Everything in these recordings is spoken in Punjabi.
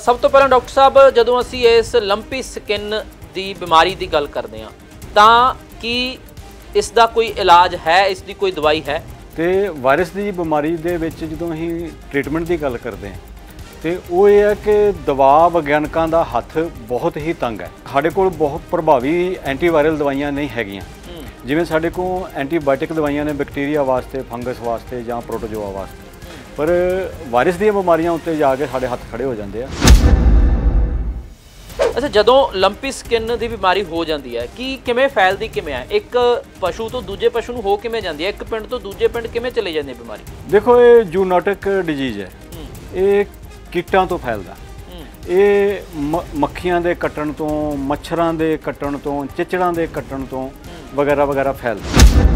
ਸਭ ਤੋਂ ਪਹਿਲਾਂ ਡਾਕਟਰ ਸਾਹਿਬ ਜਦੋਂ ਅਸੀਂ ਇਸ ਲੰਪੀ ਸਕਿਨ ਦੀ ਬਿਮਾਰੀ ਦੀ ਗੱਲ ਕਰਦੇ ਹਾਂ ਤਾਂ ਕੀ ਇਸ ਦਾ ਕੋਈ ਇਲਾਜ ਹੈ ਇਸ ਦੀ ਕੋਈ ਦਵਾਈ ਹੈ ਤੇ ਵਾਇਰਸ ਦੀ ਬਿਮਾਰੀ ਦੇ ਵਿੱਚ ਜਦੋਂ ਅਸੀਂ ਟ੍ਰੀਟਮੈਂਟ ਦੀ ਗੱਲ ਕਰਦੇ ਹਾਂ ਤੇ ਉਹ ਇਹ ਹੈ ਕਿ ਦਵਾ ਵਿਗਿਆਨਕਾਂ ਦਾ ਹੱਥ ਬਹੁਤ ਹੀ ਤੰਗ ਹੈ ਸਾਡੇ ਕੋਲ ਬਹੁਤ ਪ੍ਰਭਾਵੀ ਐਂਟੀਵਾਇਰਲ ਦਵਾਈਆਂ ਨਹੀਂ ਹੈਗੀਆਂ ਜਿਵੇਂ ਸਾਡੇ ਕੋਲ ਐਂਟੀਬਾਇਓਟਿਕ ਦਵਾਈਆਂ ਨੇ ਬੈਕਟੀਰੀਆ ਵਾਸਤੇ ਫੰਗਸ ਵਾਸਤੇ ਜਾਂ ਪ੍ਰੋਟੋਜੋਆ ਵਾਸਤੇ ਪਰ ਵਾਇਰਸ ਦੀਆਂ ਬਿਮਾਰੀਆਂ ਉੱਤੇ ਜਾ ਕੇ ਸਾਡੇ ਹੱਥ ਖੜੇ ਹੋ ਜਾਂਦੇ ਆ ਅੱਛਾ ਜਦੋਂ ਲੰਪੀ ਸਕਿਨ ਦੀ ਬਿਮਾਰੀ ਹੋ ਜਾਂਦੀ ਹੈ ਕੀ ਕਿਵੇਂ ਫੈਲਦੀ ਕਿਵੇਂ ਹੈ ਇੱਕ ਪਸ਼ੂ ਤੋਂ ਦੂਜੇ ਪਸ਼ੂ ਨੂੰ ਹੋ ਕਿਵੇਂ ਜਾਂਦੀ ਹੈ ਇੱਕ ਪਿੰਡ ਤੋਂ ਦੂਜੇ ਪਿੰਡ ਕਿਵੇਂ ਚਲੇ ਜਾਂਦੀ ਹੈ ਬਿਮਾਰੀ ਦੇਖੋ ਇਹ ਜੂਨੋਟਿਕ ਡਿਜੀਜ਼ ਹੈ ਇਹ ਕੀਟਾਂ ਤੋਂ ਫੈਲਦਾ ਇਹ ਮੱਖੀਆਂ ਦੇ ਕੱਟਣ ਤੋਂ ਮੱਛਰਾਂ ਦੇ ਕੱਟਣ ਤੋਂ ਚਿਚੜਾਂ ਦੇ ਕੱਟਣ ਤੋਂ ਵਗੈਰਾ ਵਗੈਰਾ ਫੈਲਦਾ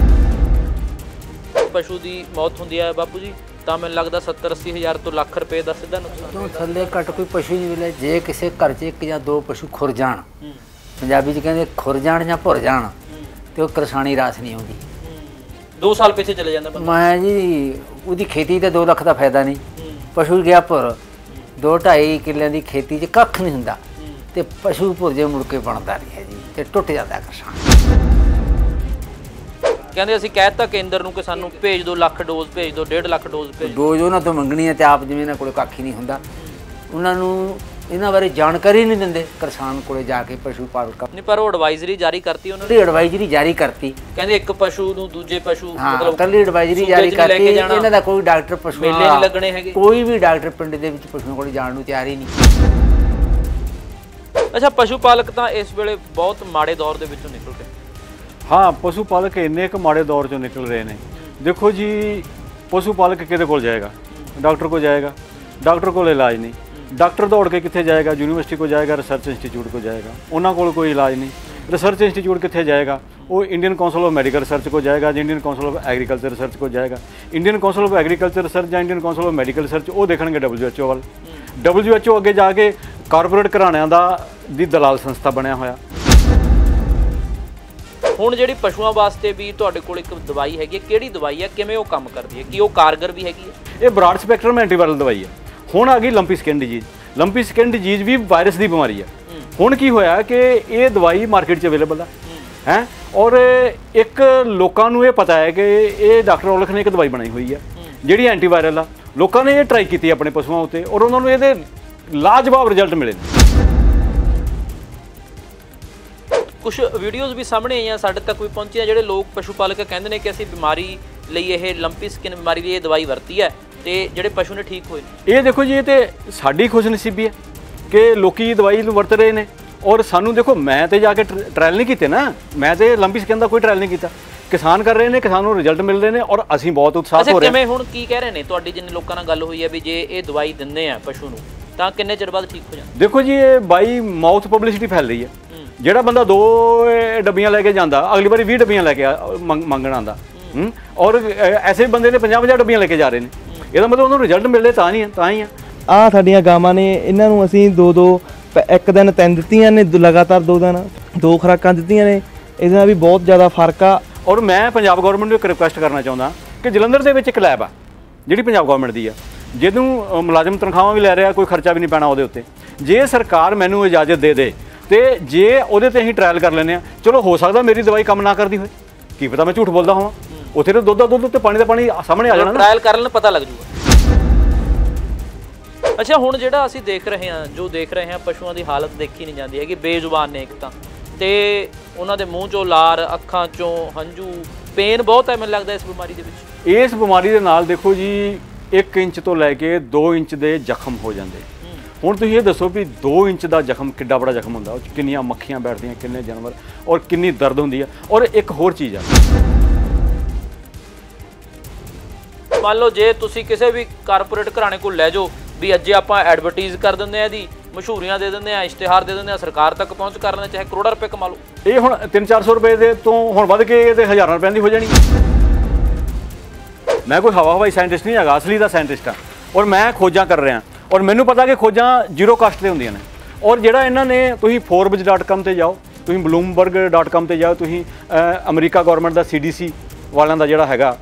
ਪਸ਼ੂ ਦੀ ਮੌਤ ਹੁੰਦੀ ਹੈ ਬਾਪੂ ਜੀ ਤਾਂ ਮੈਨੂੰ ਲੱਗਦਾ 70 80 ਹਜ਼ਾਰ ਤੋਂ ਲੱਖ ਰੁਪਏ ਦਾ ਸਿੱਧਾ ਨੁਕਸਾਨ ਥੱਲੇ ਘੱਟ ਕੋਈ ਪਸ਼ੂ ਨਹੀਂ ਮਿਲੇ ਜੇ ਕਿਸੇ ਘਰ 'ਚ ਇੱਕ ਜਾਂ ਦੋ ਪਸ਼ੂ ਖੁਰ ਜਾਣ ਪੰਜਾਬੀ 'ਚ ਕਹਿੰਦੇ ਖੁਰ ਜਾਣ ਜਾਂ ਭੁਰ ਜਾਣ ਤੇ ਉਹ ਕਿਸਾਨੀ ਰਾਸ ਨਹੀਂ ਆਉਂਦੀ 2 ਸਾਲ ਪਿੱਛੇ ਚਲੇ ਜਾਂਦਾ ਬੰਦਾ ਮੈਂ ਜੀ ਉਹਦੀ ਖੇਤੀ ਤੇ 2 ਲੱਖ ਦਾ ਫਾਇਦਾ ਨਹੀਂ ਪਸ਼ੂ ਗਿਆ ਭੁਰ 2.5 ਕਿੱਲਿਆਂ ਦੀ ਖੇਤੀ 'ਚ ਕੱਖ ਨਹੀਂ ਹੁੰਦਾ ਤੇ ਪਸ਼ੂ ਭੁਰ ਜੇ ਮੁੜ ਕੇ ਬਣਦਾ ਨਹੀਂ ਹੈ ਜੀ ਤੇ ਟੁੱਟ ਜਾਂਦਾ ਕਿਸਾਨ ਕਹਿੰਦੇ ਅਸੀਂ ਕਹਿਤਾ ਕੇਂਦਰ ਨੂੰ ਕਿ ਸਾਨੂੰ ਭੇਜ ਦਿਓ ਲੱਖ ਡੋਜ਼ ਭੇਜ ਦਿਓ 1.5 ਲੱਖ ਡੋਜ਼ ਭੇਜ ਡੋਜ਼ ਉਹਨਾਂ ਤੋਂ ਮੰਗਣੀ ਹੈ ਤੇ ਆਪ ਜਿਵੇਂ ਇਹਨਾਂ ਕੋਲੇ ਕੱਖ ਹੀ ਨਹੀਂ ਹੁੰਦਾ ਉਹਨਾਂ ਨੂੰ ਇਹਨਾਂ ਬਾਰੇ ਜਾਣਕਾਰੀ ਨਹੀਂ ਦਿੰਦੇ ਕਿਸਾਨ ਕੋਲੇ ਜਾ ਕੇ ਪਸ਼ੂ ਪਾਲਕ ਨਹੀਂ ਪਰ ਉਹ ਐਡਵਾਈਜ਼ਰੀ ਜਾਰੀ ਕਰਤੀ ਉਹਨਾਂ ਨੇ ਐਡਵਾਈਜ਼ਰੀ ਜਾਰੀ ਕਰਤੀ ਕਹਿੰਦੇ ਇੱਕ ਪਸ਼ੂ ਨੂੰ ਦੂਜੇ ਪਸ਼ੂ ਮਤਲਬ ਕੱਲੀ ਐਡਵਾਈਜ਼ਰੀ ਜਾਰੀ ਕਰਤੀ ਇਹਨਾਂ ਦਾ ਕੋਈ ਡਾਕਟਰ ਪਸ਼ੂ ਮੇਲੇ ਨਹੀਂ ਲੱਗਣੇ ਹੈਗੇ ਕੋਈ ਵੀ ਡਾਕਟਰ ਪਿੰਡ ਦੇ ਵਿੱਚ ਪਸ਼ੂਆਂ ਕੋਲੇ ਜਾਣ ਨੂੰ ਤਿਆਰ ਹੀ ਨਹੀਂ ਅੱਛਾ ਪਸ਼ੂ ਪਾਲਕ ਤਾਂ ਇਸ ਵੇਲੇ ਬਹੁਤ ਮਾੜੇ ਦੌਰ ਦੇ ਵਿੱਚੋਂ ਨਿਕਲ ਕੇ ਹਾਂ ਪਸ਼ੂ ਪਾਲਕ ਇੰਨੇ ਕ ਮਾੜੇ ਦੌਰ ਚੋਂ ਨਿਕਲ ਰਹੇ ਨੇ ਦੇਖੋ ਜੀ ਪਸ਼ੂ ਪਾਲਕ ਕਿਹਦੇ ਕੋਲ ਜਾਏਗਾ ਡਾਕਟਰ ਕੋਲ ਜਾਏਗਾ ਡਾਕਟਰ ਕੋਲ ਇਲਾਜ ਨਹੀਂ ਡਾਕਟਰ ਦੌੜ ਕੇ ਕਿੱਥੇ ਜਾਏਗਾ ਯੂਨੀਵਰਸਿਟੀ ਕੋਲ ਜਾਏਗਾ ਰਿਸਰਚ ਇੰਸਟੀਚਿਊਟ ਕੋਲ ਜਾਏਗਾ ਉਹਨਾਂ ਕੋਲ ਕੋਈ ਇਲਾਜ ਨਹੀਂ ਰਿਸਰਚ ਇੰਸਟੀਚਿਊਟ ਕਿੱਥੇ ਜਾਏਗਾ ਉਹ Indian council of medical research ਕੋ ਜਾਏਗਾ ਜਾਂ Indian council of agriculture research ਕੋ ਜਾਏਗਾ Indian council of agriculture research ਜਾਂ Indian council of medical research ਉਹ ਦੇਖਣਗੇ WHO ਵੱਲ WHO ਅੱਗੇ ਜਾ ਕੇ ਕਾਰਪੋਰੇਟ ਘਰਾਣਿਆਂ ਦਾ ਦੀ ਦਲਾਲ ਸੰਸਥਾ ਬਣਿਆ ਹੋਇਆ ਹੁਣ ਜਿਹੜੀ ਪਸ਼ੂਆਂ ਵਾਸਤੇ ਵੀ ਤੁਹਾਡੇ ਕੋਲ ਇੱਕ ਦਵਾਈ ਹੈਗੀ ਹੈ ਕਿਹੜੀ ਦਵਾਈ ਹੈ ਕਿਵੇਂ ਉਹ ਕੰਮ ਕਰਦੀ ਹੈ ਕੀ ਉਹ ਕਾਰਗਰ ਵੀ ਹੈਗੀ ਹੈ ਇਹ ਬ੍ਰਾਡ ਸਪੈਕਟਰਮ ਐਂਟੀਵਾਇਰਲ ਦਵਾਈ ਹੈ ਹੁਣ ਆ ਗਈ lumpy skin disease lumpy skin disease ਵੀ ਵਾਇਰਸ ਦੀ ਬਿਮਾਰੀ ਹੈ ਹੁਣ ਕੀ ਹੋਇਆ ਕਿ ਇਹ ਦਵਾਈ ਮਾਰਕੀਟ 'ਚ ਅਵੇਲੇਬਲ ਹੈ ਹੈ ਔਰ ਇੱਕ ਲੋਕਾਂ ਨੂੰ ਇਹ ਪਤਾ ਹੈ ਕਿ ਇਹ ਡਾਕਟਰ ਔਲਖ ਨੇ ਇੱਕ ਦਵਾਈ ਬਣਾਈ ਹੋਈ ਹੈ ਜਿਹੜੀ ਐਂਟੀਵਾਇਰਲ ਆ ਲੋਕਾਂ ਨੇ ਇਹ ਟਰਾਈ ਕੀਤੀ ਆਪਣੇ ਪਸ਼ੂਆਂ ਉਤੇ ਔਰ ਉਹਨਾਂ ਨੂੰ ਇਹਦੇ ਲਾਜਵਾਬ ਰਿਜ਼ਲਟ ਮਿਲੇ ਨੇ ਕੁਝ ਵੀਡੀਓਜ਼ ਵੀ ਸਾਹਮਣੇ ਆਈਆਂ ਸਾਡੇ ਤੱਕ ਵੀ ਪਹੁੰਚੀਆਂ ਜਿਹੜੇ ਲੋਕ ਪਸ਼ੂ ਪਾਲਕ ਕਹਿੰਦੇ ਨੇ ਕਿ ਅਸੀਂ ਬਿਮਾਰੀ ਲਈ ਇਹ ਲੰਪੀ ਸਕਿਨ ਬਿਮਾਰੀ ਲਈ ਇਹ ਦਵਾਈ ਵਰਤੀ ਹੈ ਤੇ ਜਿਹੜੇ ਪਸ਼ੂ ਨੇ ਠੀਕ ਹੋਏ ਇਹ ਦੇਖੋ ਜੀ ਇਹ ਤੇ ਸਾਡੀ ਖੁਸ਼ ਨਸੀਬੀ ਹੈ ਕਿ ਲੋਕੀ ਦਵਾਈ ਨੂੰ ਵਰਤ ਰਹੇ ਨੇ ਔਰ ਸਾਨੂੰ ਦੇਖੋ ਮੈਂ ਤੇ ਜਾ ਕੇ ਟ੍ਰਾਇਲ ਨਹੀਂ ਕੀਤੇ ਨਾ ਮੈਂ ਤੇ ਲੰਬੀ ਸਕਿਨ ਦਾ ਕੋਈ ਟ੍ਰਾਇਲ ਨਹੀਂ ਕੀਤਾ ਕਿਸਾਨ ਕਰ ਰਹੇ ਨੇ ਕਿਸਾਨ ਨੂੰ ਰਿਜ਼ਲਟ ਮਿਲ ਰਹੇ ਨੇ ਔਰ ਅਸੀਂ ਬਹੁਤ ਉਤਸ਼ਾਹਿਤ ਹੋ ਰਹੇ ਹਾਂ ਕਿਵੇਂ ਹੁਣ ਕੀ ਕਹਿ ਰਹੇ ਨੇ ਤੁਹਾਡੀ ਜਿੰਨੇ ਲੋਕਾਂ ਨਾਲ ਗੱਲ ਹੋਈ ਹੈ ਵੀ ਜੇ ਇਹ ਦਵਾਈ ਦਿੰਦੇ ਆ ਪਸ਼ੂ ਨੂੰ ਤਾਂ ਕਿੰਨੇ ਚਿਰ ਬਾਅਦ ਠੀਕ ਹੋ ਜਾਂਦਾ ਦੇਖੋ ਜੀ ਇਹ ਬਾਈ ਮਾਊਥ ਪਬਲਿਸਿਟੀ ਫੈਲ ਰਹੀ ਹੈ ਜਿਹੜਾ ਬੰਦਾ ਦੋ ਡੱਬੀਆਂ ਲੈ ਕੇ ਜਾਂਦਾ ਅਗਲੀ ਵਾਰੀ 20 ਡੱਬੀਆਂ ਲੈ ਕੇ ਮੰਗਣ ਆਂਦਾ ਹੂੰ ਔਰ ਐਸੇ ਬੰਦੇ ਨੇ 50 50 ਡੱਬੀਆਂ ਲੈ ਕੇ ਜਾ ਰਹੇ ਨੇ ਇਹਦਾ ਮਤਲਬ ਉਹਨੂੰ ਰਿਜ਼ਲਟ ਮਿਲਦੇ ਤਾਂ ਨਹੀਂ ਤਾਂ ਹੀ ਆ ਆ ਸਾਡੀਆਂ ਗਾਵਾਂ ਨੇ ਇਹਨਾਂ ਨੂੰ ਅਸੀਂ ਦੋ ਦੋ ਇੱਕ ਦਿਨ ਤਿੰਨ ਦਿੱਤੀਆਂ ਨੇ ਲਗਾਤਾਰ ਦੋ ਦਿਨ ਦੋ ਖਰਾਕਾਂ ਦਿੱਤੀਆਂ ਨੇ ਇਹਦੇ ਨਾਲ ਵੀ ਬਹੁਤ ਜ਼ਿਆਦਾ ਫਰਕ ਆ ਔਰ ਮੈਂ ਪੰਜਾਬ ਗਵਰਨਮੈਂਟ ਨੂੰ ਇੱਕ ਰਿਕੁਐਸਟ ਕਰਨਾ ਚਾਹੁੰਦਾ ਕਿ ਜਲੰਧਰ ਦੇ ਵਿੱਚ ਇੱਕ ਲੈਬ ਆ ਜਿਹੜੀ ਪੰਜਾਬ ਗਵਰਨਮੈਂਟ ਦੀ ਆ ਜਿਹਨੂੰ ਮੁਲਾਜ਼ਮ ਤਨਖਾਹਾਂ ਵੀ ਲੈ ਰਿਹਾ ਕੋਈ ਖਰਚਾ ਵੀ ਨਹੀਂ ਪੈਣਾ ਉਹਦੇ ਉੱਤੇ ਜੇ ਸਰਕਾਰ ਮੈਨੂੰ ਇਜਾਜ਼ਤ ਦੇ ਦੇ ਤੇ ਜੇ ਉਹਦੇ ਤੇ ਅਸੀਂ ਟ੍ਰਾਇਲ ਕਰ ਲੈਨੇ ਆ ਚਲੋ ਹੋ ਸਕਦਾ ਮੇਰੀ ਦਵਾਈ ਕੰਮ ਨਾ ਕਰਦੀ ਹੋਵੇ ਕੀ ਪਤਾ ਮੈਂ ਝੂਠ ਬੋਲਦਾ ਹਾਂ ਉਥੇ ਤਾਂ ਦੁੱਧ ਦਾ ਦੁੱਧ ਤੇ ਪਾਣੀ ਦਾ ਪਾਣੀ ਸਾਹਮਣੇ ਆ ਜਾਣਾ ਟ੍ਰਾਇਲ ਕਰਨ ਪਤਾ ਲੱਗ ਜੂਗਾ ਅੱਛਾ ਹੁਣ ਜਿਹੜਾ ਅਸੀਂ ਦੇਖ ਰਹੇ ਹਾਂ ਜੋ ਦੇਖ ਰਹੇ ਹਾਂ ਪਸ਼ੂਆਂ ਦੀ ਹਾਲਤ ਦੇਖੀ ਨਹੀਂ ਜਾਂਦੀ ਹੈਗੀ ਬੇਜ਼ੁਬਾਨ ਨੇ ਇੱਕ ਤਾਂ ਤੇ ਉਹਨਾਂ ਦੇ ਮੂੰਹ ਚੋਂ ਲਾਰ ਅੱਖਾਂ ਚੋਂ ਹੰਝੂ ਪੇਨ ਬਹੁਤ ਹੈ ਮੈਨੂੰ ਲੱਗਦਾ ਇਸ ਬਿਮਾਰੀ ਦੇ ਵਿੱਚ ਇਸ ਬਿਮਾਰੀ ਦੇ ਨਾਲ ਦੇਖੋ ਜੀ 1 ਇੰਚ ਤੋਂ ਲੈ ਕੇ 2 ਇੰਚ ਦੇ ਜ਼ਖਮ ਹੋ ਜਾਂਦੇ ਹੁਣ ਤੁਸੀਂ ਇਹ ਦੱਸੋ ਵੀ 2 ਇੰਚ ਦਾ ਜ਼ਖਮ ਕਿੱਡਾ ਬੜਾ ਜ਼ਖਮ ਹੁੰਦਾ ਉਹ ਕਿੰਨੀਆਂ ਮੱਖੀਆਂ ਬੈਠਦੀਆਂ ਕਿੰਨੇ ਜਾਨਵਰ ਔਰ ਕਿੰਨੀ ਦਰਦ ਹੁੰਦੀ ਹੈ ਔਰ ਇੱਕ ਹੋਰ ਚੀਜ਼ ਆ ਮੰਨ ਲਓ ਜੇ ਤੁਸੀਂ ਕਿਸੇ ਵੀ ਕਾਰਪੋਰੇਟ ਘਰਾਣੇ ਕੋਲ ਲੈ ਜਾਓ ਵੀ ਅੱਜ ਆਪਾਂ ਐਡਵਰਟਾਈਜ਼ ਕਰ ਦਿੰਦੇ ਆ ਇਹਦੀ ਮਸ਼ਹੂਰੀਆਂ ਦੇ ਦਿੰਦੇ ਆ ਇਸ਼ਤਿਹਾਰ ਦੇ ਦਿੰਦੇ ਆ ਸਰਕਾਰ ਤੱਕ ਪਹੁੰਚ ਕਰ ਲੈਣਾ ਚਾਹੇ ਕਰੋੜਾਂ ਰੁਪਏ ਕਮਾ ਲਓ ਇਹ ਹੁਣ 3-400 ਰੁਪਏ ਦੇ ਤੋਂ ਹੁਣ ਵੱਧ ਕੇ ਇਹਦੇ ਹਜ਼ਾਰਾਂ ਰੁਪਏ ਦੀ ਹੋ ਜਾਣੀ ਮੈਂ ਕੋਈ ਹਵਾ ਹਵਾਈ ਸਾਇੰਟਿਸਟ ਨਹੀਂ ਹੈਗਾ ਅਸਲੀ ਦਾ ਸਾਇੰਟਿਸਟ ਆ ਔਰ ਮੈਂ ਖੋਜਾਂ ਕਰ ਰਿਹਾ ਔਰ ਮੈਨੂੰ ਪਤਾ ਕਿ ਖੋਜਾਂ ਜ਼ੀਰੋ ਕਾਸਟ ਤੇ ਹੁੰਦੀਆਂ ਨੇ ਔਰ ਜਿਹੜਾ ਇਹਨਾਂ ਨੇ ਤੁਸੀਂ forbes.com ਤੇ ਜਾਓ ਤੁਸੀਂ bloomberg.com ਤੇ ਜਾਓ ਤੁਸੀਂ ਅਮਰੀਕਾ ਗਵਰਨਮੈਂਟ ਦਾ CDC ਵਾਲਿਆਂ ਦਾ ਜਿਹੜਾ ਹੈਗਾ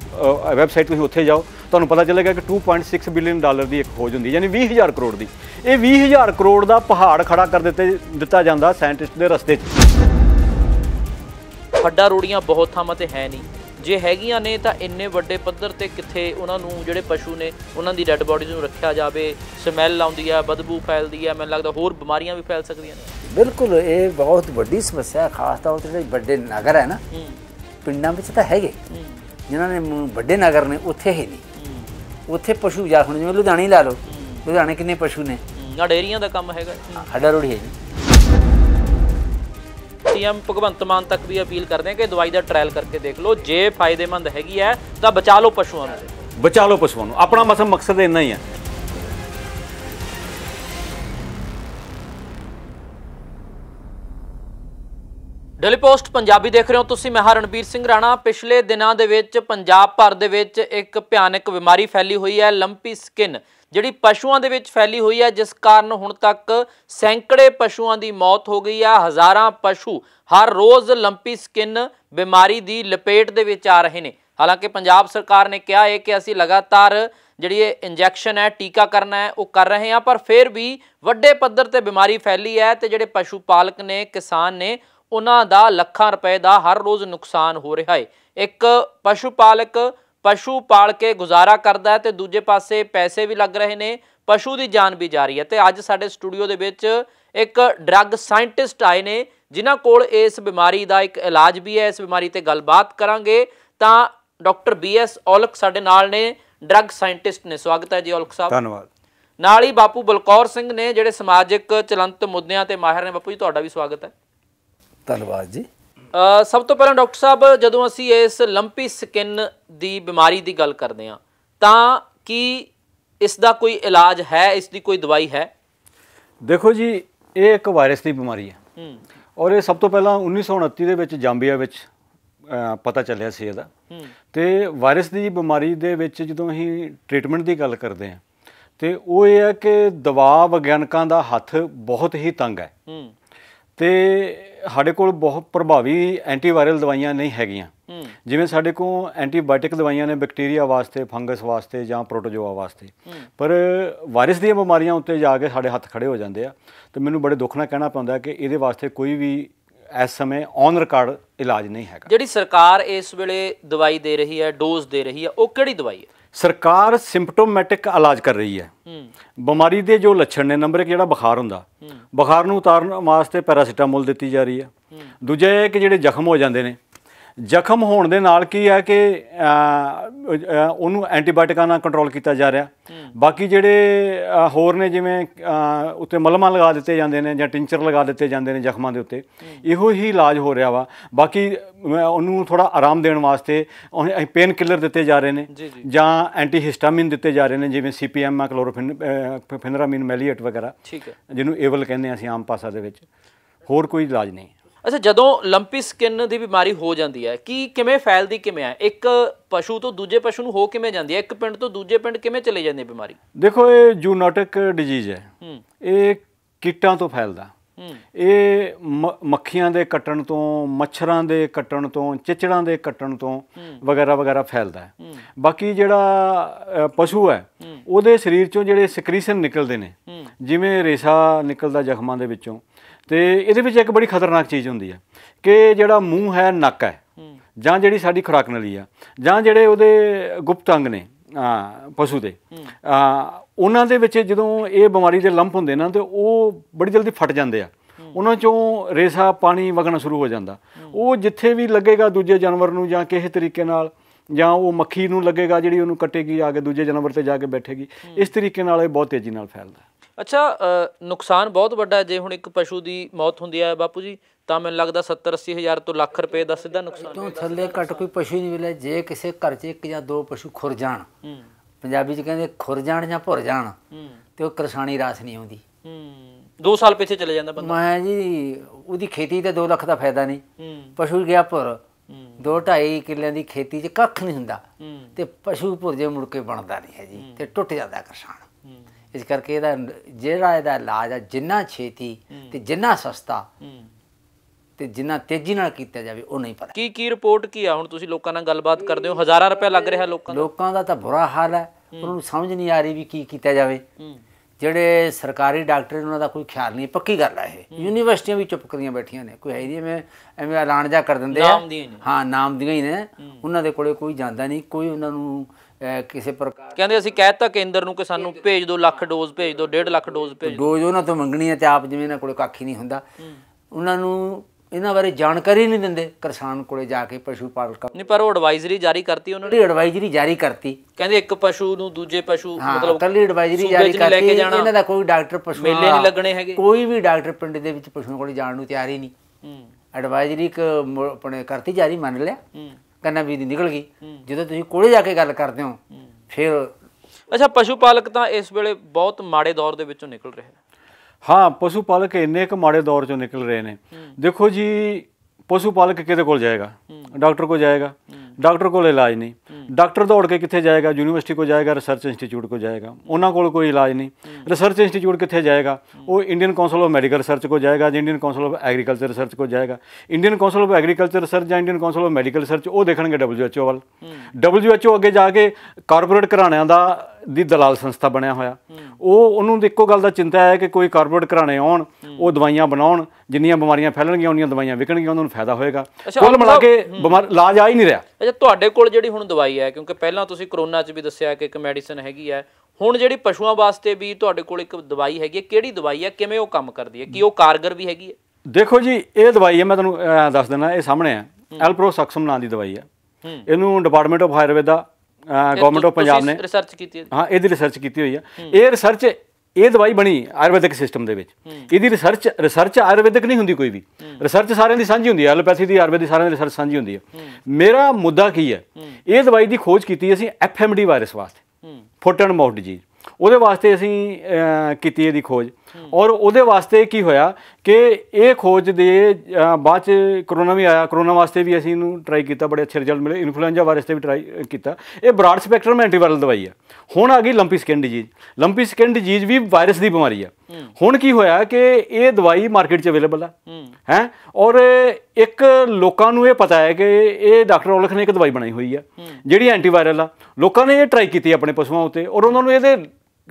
ਵੈਬਸਾਈਟ ਤੁਸੀਂ ਉੱਥੇ ਜਾਓ ਤੁਹਾਨੂੰ ਪਤਾ ਚੱਲੇਗਾ ਕਿ 2.6 ਬਿਲੀਅਨ ਡਾਲਰ ਦੀ ਇੱਕ ਖੋਜ ਹੁੰਦੀ ਯਾਨੀ 20000 ਕਰੋੜ ਦੀ ਇਹ 20000 ਕਰੋੜ ਦਾ ਪਹਾੜ ਖੜਾ ਕਰ ਦਿੱਤੇ ਦਿੱਤਾ ਜਾਂਦਾ ਸਾਇੰਟਿਸਟ ਦੇ ਰਸਤੇ 'ਚ ਖੱਡਾ ਰੋੜੀਆਂ ਬਹੁਤ ਥਾਂ ਤੇ ਹੈ ਨਹੀਂ ਜੇ ਹੈਗੀਆਂ ਨੇ ਤਾਂ ਇੰਨੇ ਵੱਡੇ ਪੱਧਰ ਤੇ ਕਿੱਥੇ ਉਹਨਾਂ ਨੂੰ ਜਿਹੜੇ ਪਸ਼ੂ ਨੇ ਉਹਨਾਂ ਦੀ ਡੈੱਡ ਬਾਡੀਜ਼ ਨੂੰ ਰੱਖਿਆ ਜਾਵੇ ਸਮੈਲ ਆਉਂਦੀ ਆ ਬਦਬੂ ਫੈਲਦੀ ਆ ਮੈਨੂੰ ਲੱਗਦਾ ਹੋਰ ਬਿਮਾਰੀਆਂ ਵੀ ਫੈਲ ਸਕਦੀਆਂ ਨੇ ਬਿਲਕੁਲ ਇਹ ਬਹੁਤ ਵੱਡੀ ਸਮੱਸਿਆ ਹੈ ਖਾਸ ਤੌਰ ਤੇ ਜਿਹੜੇ ਵੱਡੇ ਨਗਰ ਹੈ ਨਾ ਪਿੰਡਾਂ ਵਿੱਚ ਤਾਂ ਹੈਗੇ ਜਿਨ੍ਹਾਂ ਨੇ ਵੱਡੇ ਨਗਰ ਨੇ ਉੱਥੇ ਹੀ ਨਹੀਂ ਉੱਥੇ ਪਸ਼ੂ ਯਾਰ ਹੁਣ ਜਿਵੇਂ ਲੁਧਿਆਣੇ ਲਾ ਲਓ ਲੁਧਿਆਣੇ ਕਿੰਨੇ ਪਸ਼ੂ ਨੇ ਨਾ ਡੇਰੀਆਂ ਦਾ ਕੰਮ ਹੈਗਾ ਹੱਡਾ ਰੋੜੀ ਹੈ ਜੀ ਆ ਭਗਵੰਤ ਮਾਨ ਤੱਕ ਵੀ ਅਪੀਲ ਕਰਦੇ ਆ ਕਿ ਦਵਾਈ ਦਾ ਟ੍ਰਾਇਲ ਕਰਕੇ ਦੇਖ ਲਓ ਜੇ ਫਾਇਦੇਮੰਦ ਹੈਗੀ ਹੈ ਤਾਂ ਬਚਾ ਲਓ ਪਸ਼ੂਆਂ ਨੂੰ ਬਚਾ ਲਓ ਪਸ਼ੂਆਂ ਨੂੰ ਆਪਣਾ ਮਸਾ ਮਕਸਦ ਇੰਨਾ ਹੀ ਆ ਡੇਲੀ ਪੋਸਟ ਪੰਜਾਬੀ ਦੇਖ ਰਹੇ ਹੋ ਤੁਸੀਂ ਮੈਂ ਰਣਬੀਰ ਸਿੰਘ ਰਾਣਾ ਪਿਛਲੇ ਦਿਨਾਂ ਦੇ ਵਿੱਚ ਪੰਜਾਬ ਭਰ ਦੇ ਵਿੱਚ ਇੱਕ ਭਿਆਨਕ ਬਿਮਾਰੀ ਫੈਲੀ ਹੋਈ ਹੈ ਲੰਪੀ ਸਕਿਨ ਜਿਹੜੀ ਪਸ਼ੂਆਂ ਦੇ ਵਿੱਚ ਫੈਲੀ ਹੋਈ ਹੈ ਜਿਸ ਕਾਰਨ ਹੁਣ ਤੱਕ ਸੈਂਕੜੇ ਪਸ਼ੂਆਂ ਦੀ ਮੌਤ ਹੋ ਗਈ ਹੈ ਹਜ਼ਾਰਾਂ ਪਸ਼ੂ ਹਰ ਰੋਜ਼ ਲੰਪੀ ਸਕਿਨ ਬਿਮਾਰੀ ਦੀ ਲਪੇਟ ਦੇ ਵਿੱਚ ਆ ਰਹੇ ਨੇ ਹਾਲਾਂਕਿ ਪੰਜਾਬ ਸਰਕਾਰ ਨੇ ਕਿਹਾ ਹੈ ਕਿ ਅਸੀਂ ਲਗਾਤਾਰ ਜਿਹੜੀ ਇਹ ਇੰਜੈਕਸ਼ਨ ਹੈ ਟੀਕਾ ਕਰਨਾ ਹੈ ਉਹ ਕਰ ਰਹੇ ਹਾਂ ਪਰ ਫਿਰ ਵੀ ਵੱਡੇ ਪੱਧਰ ਤੇ ਬਿਮਾਰੀ ਫੈਲੀ ਹੈ ਤੇ ਜਿਹੜੇ ਪਸ਼ੂ ਪਾਲਕ ਨੇ ਕਿਸਾਨ ਨੇ ਉਹਨਾਂ ਦਾ ਲੱਖਾਂ ਰੁਪਏ ਦਾ ਹਰ ਰੋਜ਼ ਨੁਕਸਾਨ ਹੋ ਰਿਹਾ ਹੈ ਇੱਕ ਪਸ਼ੂ ਪਾਲਕ ਪਸ਼ੂ ਪਾਲ ਕੇ ਗੁਜ਼ਾਰਾ ਕਰਦਾ ਤੇ ਦੂਜੇ ਪਾਸੇ ਪੈਸੇ ਵੀ ਲੱਗ ਰਹੇ ਨੇ ਪਸ਼ੂ ਦੀ ਜਾਨ ਵੀ ਜਾ ਰਹੀ ਹੈ ਤੇ ਅੱਜ ਸਾਡੇ ਸਟੂਡੀਓ ਦੇ ਵਿੱਚ ਇੱਕ ਡਰੱਗ ਸਾਇੰਟਿਸਟ ਆਏ ਨੇ ਜਿਨ੍ਹਾਂ ਕੋਲ ਇਸ ਬਿਮਾਰੀ ਦਾ ਇੱਕ ਇਲਾਜ ਵੀ ਹੈ ਇਸ ਬਿਮਾਰੀ ਤੇ ਗੱਲਬਾਤ ਕਰਾਂਗੇ ਤਾਂ ਡਾਕਟਰ ਬੀ ਐਸ ਔਲਖ ਸਾਡੇ ਨਾਲ ਨੇ ਡਰੱਗ ਸਾਇੰਟਿਸਟ ਨੇ ਸਵਾਗਤ ਹੈ ਜੀ ਔਲਖ ਸਾਹਿਬ ਧੰਨਵਾਦ ਨਾਲ ਹੀ ਬਾਪੂ ਬਲਕੌਰ ਸਿੰਘ ਨੇ ਜਿਹੜੇ ਸਮਾਜਿਕ ਚਲੰਤ ਮੁੱਦਿਆਂ ਤੇ ਮਾਹਿਰ ਨੇ ਬਾਪੂ ਜੀ ਤੁਹਾਡਾ ਵੀ ਸਵਾਗਤ ਹੈ ਧੰਨਵਾਦ ਜੀ ਸਭ ਤੋਂ ਪਹਿਲਾਂ ਡਾਕਟਰ ਸਾਹਿਬ ਜਦੋਂ ਅਸੀਂ ਇਸ ਲੰਪੀ ਸਕਿਨ ਦੀ ਬਿਮਾਰੀ ਦੀ ਗੱਲ ਕਰਦੇ ਹਾਂ ਤਾਂ ਕੀ ਇਸ ਦਾ ਕੋਈ ਇਲਾਜ ਹੈ ਇਸ ਦੀ ਕੋਈ ਦਵਾਈ ਹੈ ਦੇਖੋ ਜੀ ਇਹ ਇੱਕ ਵਾਇਰਸ ਦੀ ਬਿਮਾਰੀ ਹੈ ਔਰ ਇਹ ਸਭ ਤੋਂ ਪਹਿਲਾਂ 1929 ਦੇ ਵਿੱਚ ਜਾਂਬੀਆ ਵਿੱਚ ਪਤਾ ਚੱਲਿਆ ਸੀ ਇਹਦਾ ਤੇ ਵਾਇਰਸ ਦੀ ਬਿਮਾਰੀ ਦੇ ਵਿੱਚ ਜਦੋਂ ਅਸੀਂ ਟ੍ਰੀਟਮੈਂਟ ਦੀ ਗੱਲ ਕਰਦੇ ਹਾਂ ਤੇ ਉਹ ਇਹ ਹੈ ਕਿ ਦਵਾ ਵਿਗਿਆਨਕਾਂ ਦਾ ਹੱਥ ਬਹੁਤ ਹੀ ਤੰਗ ਹੈ ਤੇ ਸਾਡੇ ਕੋਲ ਬਹੁਤ ਪ੍ਰਭਾਵੀ ਐਂਟੀਵਾਇਰਲ ਦਵਾਈਆਂ ਨਹੀਂ ਹੈਗੀਆਂ ਜਿਵੇਂ ਸਾਡੇ ਕੋਲ ਐਂਟੀਬਾਇਓਟਿਕ ਦਵਾਈਆਂ ਨੇ ਬੈਕਟੀਰੀਆ ਵਾਸਤੇ ਫੰਗਸ ਵਾਸਤੇ ਜਾਂ ਪ੍ਰੋਟੋਜੋਆ ਵਾਸਤੇ ਪਰ ਵਾਇਰਸ ਦੀਆਂ ਬਿਮਾਰੀਆਂ ਉੱਤੇ ਜਾ ਕੇ ਸਾਡੇ ਹੱਥ ਖੜੇ ਹੋ ਜਾਂਦੇ ਆ ਤੇ ਮੈਨੂੰ ਬੜੇ ਦੁੱਖ ਨਾਲ ਕਹਿਣਾ ਪੈਂਦਾ ਕਿ ਇਹਦੇ ਵਾਸਤੇ ਕੋਈ ਵੀ ਇਸ ਸਮੇਂ ਔਨ ਰਿਕਾਰਡ ਇਲਾਜ ਨਹੀਂ ਹੈਗਾ ਜਿਹੜੀ ਸਰਕਾਰ ਇਸ ਵੇਲੇ ਦਵਾਈ ਦੇ ਰਹੀ ਹੈ ਡੋਜ਼ ਦੇ ਰਹੀ ਹੈ ਉਹ ਕਿਹੜੀ ਦਵਾਈ ਹੈ ਸਰਕਾਰ ਸਿੰਪਟੋਮੈਟਿਕ ਇਲਾਜ ਕਰ ਰਹੀ ਹੈ ਬਿਮਾਰੀ ਦੇ ਜੋ ਲੱਛਣ ਨੇ ਨੰਬਰ 1 ਜਿਹੜਾ ਬੁਖਾਰ ਹੁੰਦਾ ਬੁਖਾਰ ਨੂੰ ਉਤਾਰਨ ਵਾਸਤੇ ਪੈਰਾਸੀਟਾਮੋਲ ਦਿੱਤੀ ਜਾ ਰਹੀ ਹੈ ਦੂਜਾ ਇਹ ਕਿ ਜਿਹੜੇ ਜ਼ਖਮ ਹੋ ਜਾਂਦੇ ਨੇ ਜ਼ਖਮ ਹੋਣ ਦੇ ਨਾਲ ਕੀ ਹੈ ਕਿ ਉਹਨੂੰ ਐਂਟੀਬਾਇਓਟਿਕਾਂ ਨਾਲ ਕੰਟਰੋਲ ਕੀਤਾ ਜਾ ਰਿਹਾ ਬਾਕੀ ਜਿਹੜੇ ਹੋਰ ਨੇ ਜਿਵੇਂ ਉੱਤੇ ਮਲਮਾਂ ਲਗਾ ਦਿੱਤੇ ਜਾਂਦੇ ਨੇ ਜਾਂ ਟਿੰਚਰ ਲਗਾ ਦਿੱਤੇ ਜਾਂਦੇ ਨੇ ਜ਼ਖਮਾਂ ਦੇ ਉੱਤੇ ਇਹੋ ਹੀ ਇਲਾਜ ਹੋ ਰਿਹਾ ਵਾ ਬਾਕੀ ਉਹਨੂੰ ਥੋੜਾ ਆਰਾਮ ਦੇਣ ਵਾਸਤੇ ਪੇਨ ਕਿਲਰ ਦਿੱਤੇ ਜਾ ਰਹੇ ਨੇ ਜਾਂ ਐਂਟੀ ਹਿਸਟਾਮਿਨ ਦਿੱਤੇ ਜਾ ਰਹੇ ਨੇ ਜਿਵੇਂ ਸੀਪੀਐਮ ਆ ਕਲੋਰੋਫਿਨ ਫਿਨਰਾਮਿਨ ਮੈਲੀਏਟ ਵਗੈਰਾ ਜਿਹਨੂੰ ਏਵਲ ਕਹਿੰਦੇ ਆ ਅਸੀਂ ਆਮ ਪਾਸਾ ਦੇ ਵਿੱਚ ਹੋਰ ਕੋਈ ਇਲਾਜ ਨਹੀਂ ਅੱਛਾ ਜਦੋਂ ਲੰਪੀ ਸਕਿਨ ਦੀ ਬਿਮਾਰੀ ਹੋ ਜਾਂਦੀ ਹੈ ਕੀ ਕਿਵੇਂ ਫੈਲਦੀ ਕਿਵੇਂ ਹੈ ਇੱਕ ਪਸ਼ੂ ਤੋਂ ਦੂਜੇ ਪਸ਼ੂ ਨੂੰ ਹੋ ਕਿਵੇਂ ਜਾਂਦੀ ਹੈ ਇੱਕ ਪਿੰਡ ਤੋਂ ਦੂਜੇ ਪਿੰਡ ਕਿਵੇਂ ਚਲੇ ਜਾਂਦੀ ਹੈ ਬਿਮਾਰੀ ਦੇਖੋ ਇਹ ਜੂਨੋਟਿਕ ਡਿਜੀਜ਼ ਹੈ ਇਹ ਕੀਟਾਂ ਤੋਂ ਫੈਲਦਾ ਇਹ ਮੱਖੀਆਂ ਦੇ ਕੱਟਣ ਤੋਂ ਮੱਛਰਾਂ ਦੇ ਕੱਟਣ ਤੋਂ ਚਿਚੜਾਂ ਦੇ ਕੱਟਣ ਤੋਂ ਵਗੈਰਾ ਵਗੈਰਾ ਫੈਲਦਾ ਹੈ ਬਾਕੀ ਜਿਹੜਾ ਪਸ਼ੂ ਹੈ ਉਹਦੇ ਸਰੀਰ ਚੋਂ ਜਿਹੜੇ ਸਕ੍ਰੀਸ਼ਨ ਨਿਕਲਦੇ ਨੇ ਜਿਵੇਂ ਰੇਸ਼ਾ ਨਿਕਲਦਾ ਜ਼ਖਮਾਂ ਦੇ ਵਿੱਚੋਂ ਤੇ ਇਹਦੇ ਵਿੱਚ ਇੱਕ ਬੜੀ ਖਤਰਨਾਕ ਚੀਜ਼ ਹੁੰਦੀ ਹੈ ਕਿ ਜਿਹੜਾ ਮੂੰਹ ਹੈ ਨੱਕ ਹੈ ਜਾਂ ਜਿਹੜੀ ਸਾਡੀ ਖੁਰਾਕ ਨਲੀ ਆ ਜਾਂ ਜਿਹੜੇ ਉਹਦੇ ਗੁਪਤ ਅੰਗ ਨੇ ਪਸ਼ੂ ਦੇ ਆ ਉਹਨਾਂ ਦੇ ਵਿੱਚ ਜਦੋਂ ਇਹ ਬਿਮਾਰੀ ਦੇ ਲੰਪ ਹੁੰਦੇ ਨਾ ਤੇ ਉਹ ਬੜੀ ਜਲਦੀ ਫਟ ਜਾਂਦੇ ਆ ਉਹਨਾਂ ਚੋਂ ਰੇਸਾ ਪਾਣੀ ਵਗਣਾ ਸ਼ੁਰੂ ਹੋ ਜਾਂਦਾ ਉਹ ਜਿੱਥੇ ਵੀ ਲੱਗੇਗਾ ਦੂਜੇ ਜਾਨਵਰ ਨੂੰ ਜਾਂ ਕਿਸੇ ਤਰੀਕੇ ਨਾਲ ਜਾਂ ਉਹ ਮੱਖੀ ਨੂੰ ਲੱਗੇਗਾ ਜਿਹੜੀ ਉਹਨੂੰ ਕੱਟੇਗੀ ਆ ਕੇ ਦੂਜੇ ਜਾਨਵਰ ਤੇ ਜਾ ਕੇ ਬੈਠੇਗੀ ਇਸ ਤਰੀਕੇ ਨਾਲ ਇਹ ਬਹੁਤ ਤੇਜ਼ੀ ਨਾਲ ਫੈਲਦਾ ਅੱਛਾ ਨੁਕਸਾਨ ਬਹੁਤ ਵੱਡਾ ਜੇ ਹੁਣ ਇੱਕ ਪਸ਼ੂ ਦੀ ਮੌਤ ਹੁੰਦੀ ਹੈ ਬਾਪੂ ਜੀ ਤਾਂ ਮੈਨੂੰ ਲੱਗਦਾ 70 80000 ਤੋਂ ਲੱਖ ਰੁਪਏ ਦਾ ਸਿੱਧਾ ਨੁਕਸਾਨ ਤੋਂ ਥੱਲੇ ਘੱਟ ਕੋਈ ਪਸ਼ੂ ਨਹੀਂ ਮਿਲੇ ਜੇ ਕਿਸੇ ਘਰ 'ਚ ਇੱਕ ਜਾਂ ਦੋ ਪਸ਼ੂ ਖੁਰ ਜਾਣ ਪੰਜਾਬੀ 'ਚ ਕਹਿੰਦੇ ਖੁਰ ਜਾਣ ਜਾਂ ਭੁਰ ਜਾਣ ਤੇ ਉਹ ਕਿਸਾਨੀ ਰਾਸ ਨਹੀਂ ਆਉਂਦੀ ਦੋ ਸਾਲ ਪਿੱਛੇ ਚਲੇ ਜਾਂਦਾ ਬੰਦਾ ਮੈਂ ਜੀ ਉਹਦੀ ਖੇਤੀ ਤੇ 2 ਲੱਖ ਦਾ ਫਾਇਦਾ ਨਹੀਂ ਪਸ਼ੂ ਗਿਆ ਭੁਰ 2.5 ਕਿੱਲਿਆਂ ਦੀ ਖੇਤੀ 'ਚ ਕੱਖ ਨਹੀਂ ਹੁੰਦਾ ਤੇ ਪਸ਼ੂ ਜੇ ਮੁੜ ਕੇ ਬਣਦਾ ਨਹੀਂ ਹੈ ਜੀ ਤੇ ਟੁੱਟ ਜਾਂਦਾ ਕਿਸਾਨ ਇਸ ਕਰਕੇ ਇਹਦਾ ਜਿਹੜਾ ਇਹਦਾ ਇਲਾਜ ਆ ਜਿੰਨਾ ਛੇਤੀ ਤੇ ਜਿੰਨਾ ਸਸਤਾ ਤੇ ਜਿੰਨਾ ਤੇਜ਼ੀ ਨਾਲ ਕੀਤਾ ਜਾਵੇ ਉਹ ਨਹੀਂ ਪਤਾ ਕੀ ਕੀ ਰਿਪੋਰਟ ਕੀ ਆ ਹੁਣ ਤੁਸੀਂ ਲੋਕਾਂ ਨਾਲ ਗੱਲਬਾਤ ਕਰਦੇ ਹੋ ਹਜ਼ਾਰਾਂ ਰੁਪਏ ਲੱਗ ਰਿਹਾ ਲੋਕਾਂ ਦਾ ਲੋਕਾਂ ਦਾ ਤਾਂ ਬੁਰਾ ਹਾਲ ਹੈ ਉਹਨਾਂ ਨੂੰ ਸਮਝ ਨਹੀਂ ਆ ਰਹੀ ਵੀ ਕੀ ਕੀਤਾ ਜਾਵੇ ਜਿਹੜੇ ਸਰਕਾਰੀ ਡਾਕਟਰ ਉਹਨਾਂ ਦਾ ਕੋਈ ਖਿਆਲ ਨਹੀਂ ਪੱਕੀ ਗੱਲ ਹੈ ਇਹ ਯੂਨੀਵਰਸਿਟੀਆਂ ਵੀ ਚੁੱਪ ਕਰੀਆਂ ਬੈਠੀਆਂ ਨੇ ਕੋਈ ਹੈ ਮੈਂ ਐਵੇਂ ਐਵੇਂ ਐਲਾਨ ਜਾ ਕਰ ਦਿੰਦੇ ਆ ਹਾਂ ਨਾਮ ਦੀਆਂ ਹੀ ਨੇ ਉਹਨਾਂ ਦੇ ਕੋਲੇ ਕੋਈ ਜਾਂਦਾ ਨਹੀਂ ਕੋਈ ਉਹਨਾਂ ਨੂੰ ਕਿਸੇ ਪ੍ਰਕਾਰ ਕਹਿੰਦੇ ਅਸੀਂ ਕਹਿਤਾ ਕੇਂਦਰ ਨੂੰ ਕਿ ਸਾਨੂੰ ਭੇਜ ਦੋ ਲੱਖ ਡੋਜ਼ ਭੇਜ ਦੋ 1.5 ਲੱਖ ਡੋਜ਼ ਭੇਜ ਦਿਓ ਡੋਜ਼ ਉਹਨਾਂ ਤੋਂ ਮੰਗਣੀ ਹੈ ਤੇ ਆਪ ਜਿਵੇਂ ਇਹਨਾਂ ਕੋਲ ਕੱਖ ਹੀ ਨਹੀਂ ਹੁੰਦਾ ਉਹਨਾਂ ਨੂੰ ਇਹਨਾਂ ਬਾਰੇ ਜਾਣਕਾਰੀ ਨਹੀਂ ਦਿੰਦੇ ਕਿਸਾਨ ਕੋਲੇ ਜਾ ਕੇ ਪਸ਼ੂ ਪਾਲਕ ਨਹੀਂ ਪਰ ਉਹ ਐਡਵਾਈਜ਼ਰੀ ਜਾਰੀ ਕਰਤੀ ਉਹਨਾਂ ਨੇ ਐਡਵਾਈਜ਼ਰੀ ਜਾਰੀ ਕਰਤੀ ਕਹਿੰਦੇ ਇੱਕ ਪਸ਼ੂ ਨੂੰ ਦੂਜੇ ਪਸ਼ੂ ਮਤਲਬ ਕੱਲੀ ਐਡਵਾਈਜ਼ਰੀ ਜਾਰੀ ਕਰਤੀ ਇਹਨਾਂ ਦਾ ਕੋਈ ਡਾਕਟਰ ਪਸ਼ੂ ਮੇਲੇ ਨਹੀਂ ਲੱਗਣੇ ਹੈਗੇ ਕੋਈ ਵੀ ਡਾਕਟਰ ਪਿੰਡ ਦੇ ਵਿੱਚ ਪਸ਼ੂਆਂ ਕੋਲੇ ਜਾਣ ਨੂੰ ਤਿਆਰ ਹੀ ਨਹੀਂ ਐਡਵਾਈਜ਼ਰੀ ਇੱਕ ਆਪਣੇ ਕਰਤੀ ਜਾਰੀ ਮੰਨ ਲਿਆ ਕਹਿੰਦਾ ਵੀ ਦੀ ਨਿਕਲ ਗਈ ਜਦੋਂ ਤੁਸੀਂ ਕੋਲੇ ਜਾ ਕੇ ਗੱਲ ਕਰਦੇ ਹੋ ਫਿਰ ਅੱਛਾ ਪਸ਼ੂ ਪਾਲਕ ਤਾਂ ਇਸ ਵੇਲੇ ਬਹੁਤ ਮਾੜੇ ਦੌਰ ਦੇ ਵਿੱਚੋਂ ਨਿਕਲ ਰਿਹਾ ਹਾਂ ਪਸ਼ੂ ਪਾਲਕ ਇੰਨੇ ਕ ਮਾੜੇ ਦੌਰ ਚੋਂ ਨਿਕਲ ਰਹੇ ਨੇ ਦੇਖੋ ਜੀ ਪਸ਼ੂ ਪਾਲਕ ਕਿਹਦੇ ਕੋਲ ਜਾਏਗਾ ਡਾਕਟਰ ਕੋਲ ਜਾਏਗਾ ਡਾਕਟਰ ਕੋਲ ਇਲਾਜ ਨਹੀਂ ਡਾਕਟਰ ਦੌੜ ਕੇ ਕਿੱਥੇ ਜਾਏਗਾ ਯੂਨੀਵਰਸਿਟੀ ਕੋ ਜਾਏਗਾ ਰਿਸਰਚ ਇੰਸਟੀਚਿਊਟ ਕੋ ਜਾਏਗਾ ਉਹਨਾਂ ਕੋਲ ਕੋਈ ਇਲਾਜ ਨਹੀਂ ਰਿਸਰਚ ਇੰਸਟੀਚਿਊਟ ਕਿੱਥੇ ਜਾਏਗਾ ਉਹ Indian council of medical research ਕੋ ਜਾਏਗਾ ਜਾਂ Indian council of agriculture research ਕੋ ਜਾਏਗਾ Indian council of agriculture research ਜਾਂ Indian council of medical research ਉਹ ਦੇਖਣਗੇ WHO ਵੱਲ WHO ਅੱਗੇ ਜਾ ਕੇ ਕਾਰਪੋਰੇਟ ਘਰਾਣਿਆਂ ਦਾ ਦੀ ਦਲਾਲ ਸੰਸਥਾ ਬਣਿਆ ਹੋਇਆ ਉਹ ਉਹਨੂੰ ਇੱਕੋ ਗੱਲ ਦਾ ਚਿੰਤਾ ਹੈ ਕਿ ਕੋਈ ਕਾਰਪੋਰੇਟ ਘਰਾਣੇ ਆਉਣ ਉਹ ਦਵਾਈਆਂ ਬਣਾਉਣ ਜਿੰਨੀਆਂ ਬਿਮਾਰੀਆਂ ਫੈਲਣਗੀਆਂ ਉਹਨੀਆਂ ਦਵਾਈਆਂ ਵਿਕਣਗੀਆਂ ਉਹਨਾਂ ਨੂੰ ਫਾਇਦਾ ਹੋਏਗਾ ਕੁੱਲ ਮਿਲਾ ਕੇ ਬਿਮਾਰ ਇਲਾਜ ਆ ਹੀ ਨਹੀਂ ਰਿਹਾ ਅੱਛਾ ਤੁਹਾਡੇ ਕੋਲ ਜਿਹੜੀ ਹੁਣ ਦਵਾਈ ਹੈ ਕਿਉਂਕਿ ਪਹਿਲਾਂ ਤੁਸੀਂ ਕਰੋਨਾ 'ਚ ਵੀ ਦੱਸਿਆ ਕਿ ਇੱਕ ਮੈਡੀਸਨ ਹੈਗੀ ਹੈ ਹੁਣ ਜਿਹੜੀ ਪਸ਼ੂਆਂ ਵਾਸਤੇ ਵੀ ਤੁਹਾਡੇ ਕੋਲ ਇੱਕ ਦਵਾਈ ਹੈਗੀ ਹੈ ਕਿਹੜੀ ਦਵਾਈ ਹੈ ਕਿਵੇਂ ਉਹ ਕੰਮ ਕਰਦੀ ਹੈ ਕੀ ਉਹ ਕਾਰਗਰ ਵੀ ਹੈਗੀ ਹੈ ਦੇਖੋ ਜੀ ਇਹ ਦਵਾਈ ਹੈ ਮੈਂ ਤੁਹਾਨੂੰ ਦੱਸ ਦਿੰਦਾ ਇਹ ਸਾਹਮਣੇ ਹੈ ਐਲਪ੍ਰੋਸਕਸਮ ਨਾਂ ਦੀ ਦਵਾਈ ਹੈ ਇਹਨੂੰ department of Ayurveda government of Punjab ਨੇ ਰਿਸਰਚ ਕੀਤੀ ਹੈ ਹਾਂ ਇਹਦੀ ਰਿਸਰਚ ਕੀਤੀ ਹੋਈ ਆ ਇਹ ਰਿਸਰਚ ਇਹ ਦਵਾਈ ਬਣੀ ਆਯੁਰਵੈਦਿਕ ਸਿਸਟਮ ਦੇ ਵਿੱਚ ਇਹਦੀ ਰਿਸਰਚ ਰਿਸਰਚ ਆਯੁਰਵੈਦਿਕ ਨਹੀਂ ਹੁੰਦੀ ਕੋਈ ਵੀ ਰਿਸਰਚ ਸਾਰਿਆਂ ਦੀ ਸਾਂਝੀ ਹੁੰਦੀ ਹੈ ਐਲੋਪੈਥੀ ਦੀ ਆਯੁਰਵੈਦਿਕ ਸਾਰਿਆਂ ਦੀ ਰਿਸਰਚ ਸਾਂਝੀ ਹੁੰਦੀ ਹੈ ਮੇਰਾ ਮੁੱਦਾ ਕੀ ਹੈ ਇਹ ਦਵਾਈ ਦੀ ਖੋਜ ਕੀਤੀ ਅਸੀਂ ਐਫਐਮਡੀ ਵਾਇਰਸ ਵਾਸਤੇ ਫੁੱਟ ਐਂਡ ਮਾਊਥ ਡਿਜ਼ੀਜ਼ ਉਹਦੇ ਵਾਸਤੇ ਅਸੀਂ ਕੀਤੀ ਇਹਦੀ ਖੋਜ ਔਰ ਉਹਦੇ ਵਾਸਤੇ ਕੀ ਹੋਇਆ ਕਿ ਇਹ ਖੋਜ ਦੇ ਬਾਅਦ ਚ ਕਰੋਨਾ ਵੀ ਆਇਆ ਕਰੋਨਾ ਵਾਸਤੇ ਵੀ ਅਸੀਂ ਇਹਨੂੰ ਟਰਾਈ ਕੀਤਾ ਬੜੇ ਅੱਛੇ ਰਿਜ਼ਲਟ ਮਿਲੇ ਇਨਫਲੂਐਂਜਾ ਵਾਇਰਸ ਤੇ ਵੀ ਟਰਾਈ ਕੀਤਾ ਇਹ ਬ੍ਰਾਡ ਸਪੈਕਟਰਮ ਐਂਟੀਵਾਇਰਲ ਦਵਾਈ ਆ ਹੁਣ ਆ ਗਈ lumpy skin disease lumpy skin disease ਵੀ ਵਾਇਰਸ ਦੀ ਬਿਮਾਰੀ ਆ ਹੁਣ ਕੀ ਹੋਇਆ ਕਿ ਇਹ ਦਵਾਈ ਮਾਰਕੀਟ 'ਚ ਅਵੇਲੇਬਲ ਆ ਹੈ ਔਰ ਇੱਕ ਲੋਕਾਂ ਨੂੰ ਇਹ ਪਤਾ ਹੈ ਕਿ ਇਹ ਡਾਕਟਰ ਔਲਖ ਨੇ ਇੱਕ ਦਵਾਈ ਬਣਾਈ ਹੋਈ ਆ ਜਿਹੜੀ ਐਂਟੀਵਾਇਰਲ ਆ ਲੋਕਾਂ ਨੇ ਇਹ ਟਰਾਈ ਕੀਤੀ ਆਪਣੇ ਪਸ਼ੂਆਂ ਉਤੇ ਔਰ ਉਹਨਾਂ ਨੂੰ ਇਹਦੇ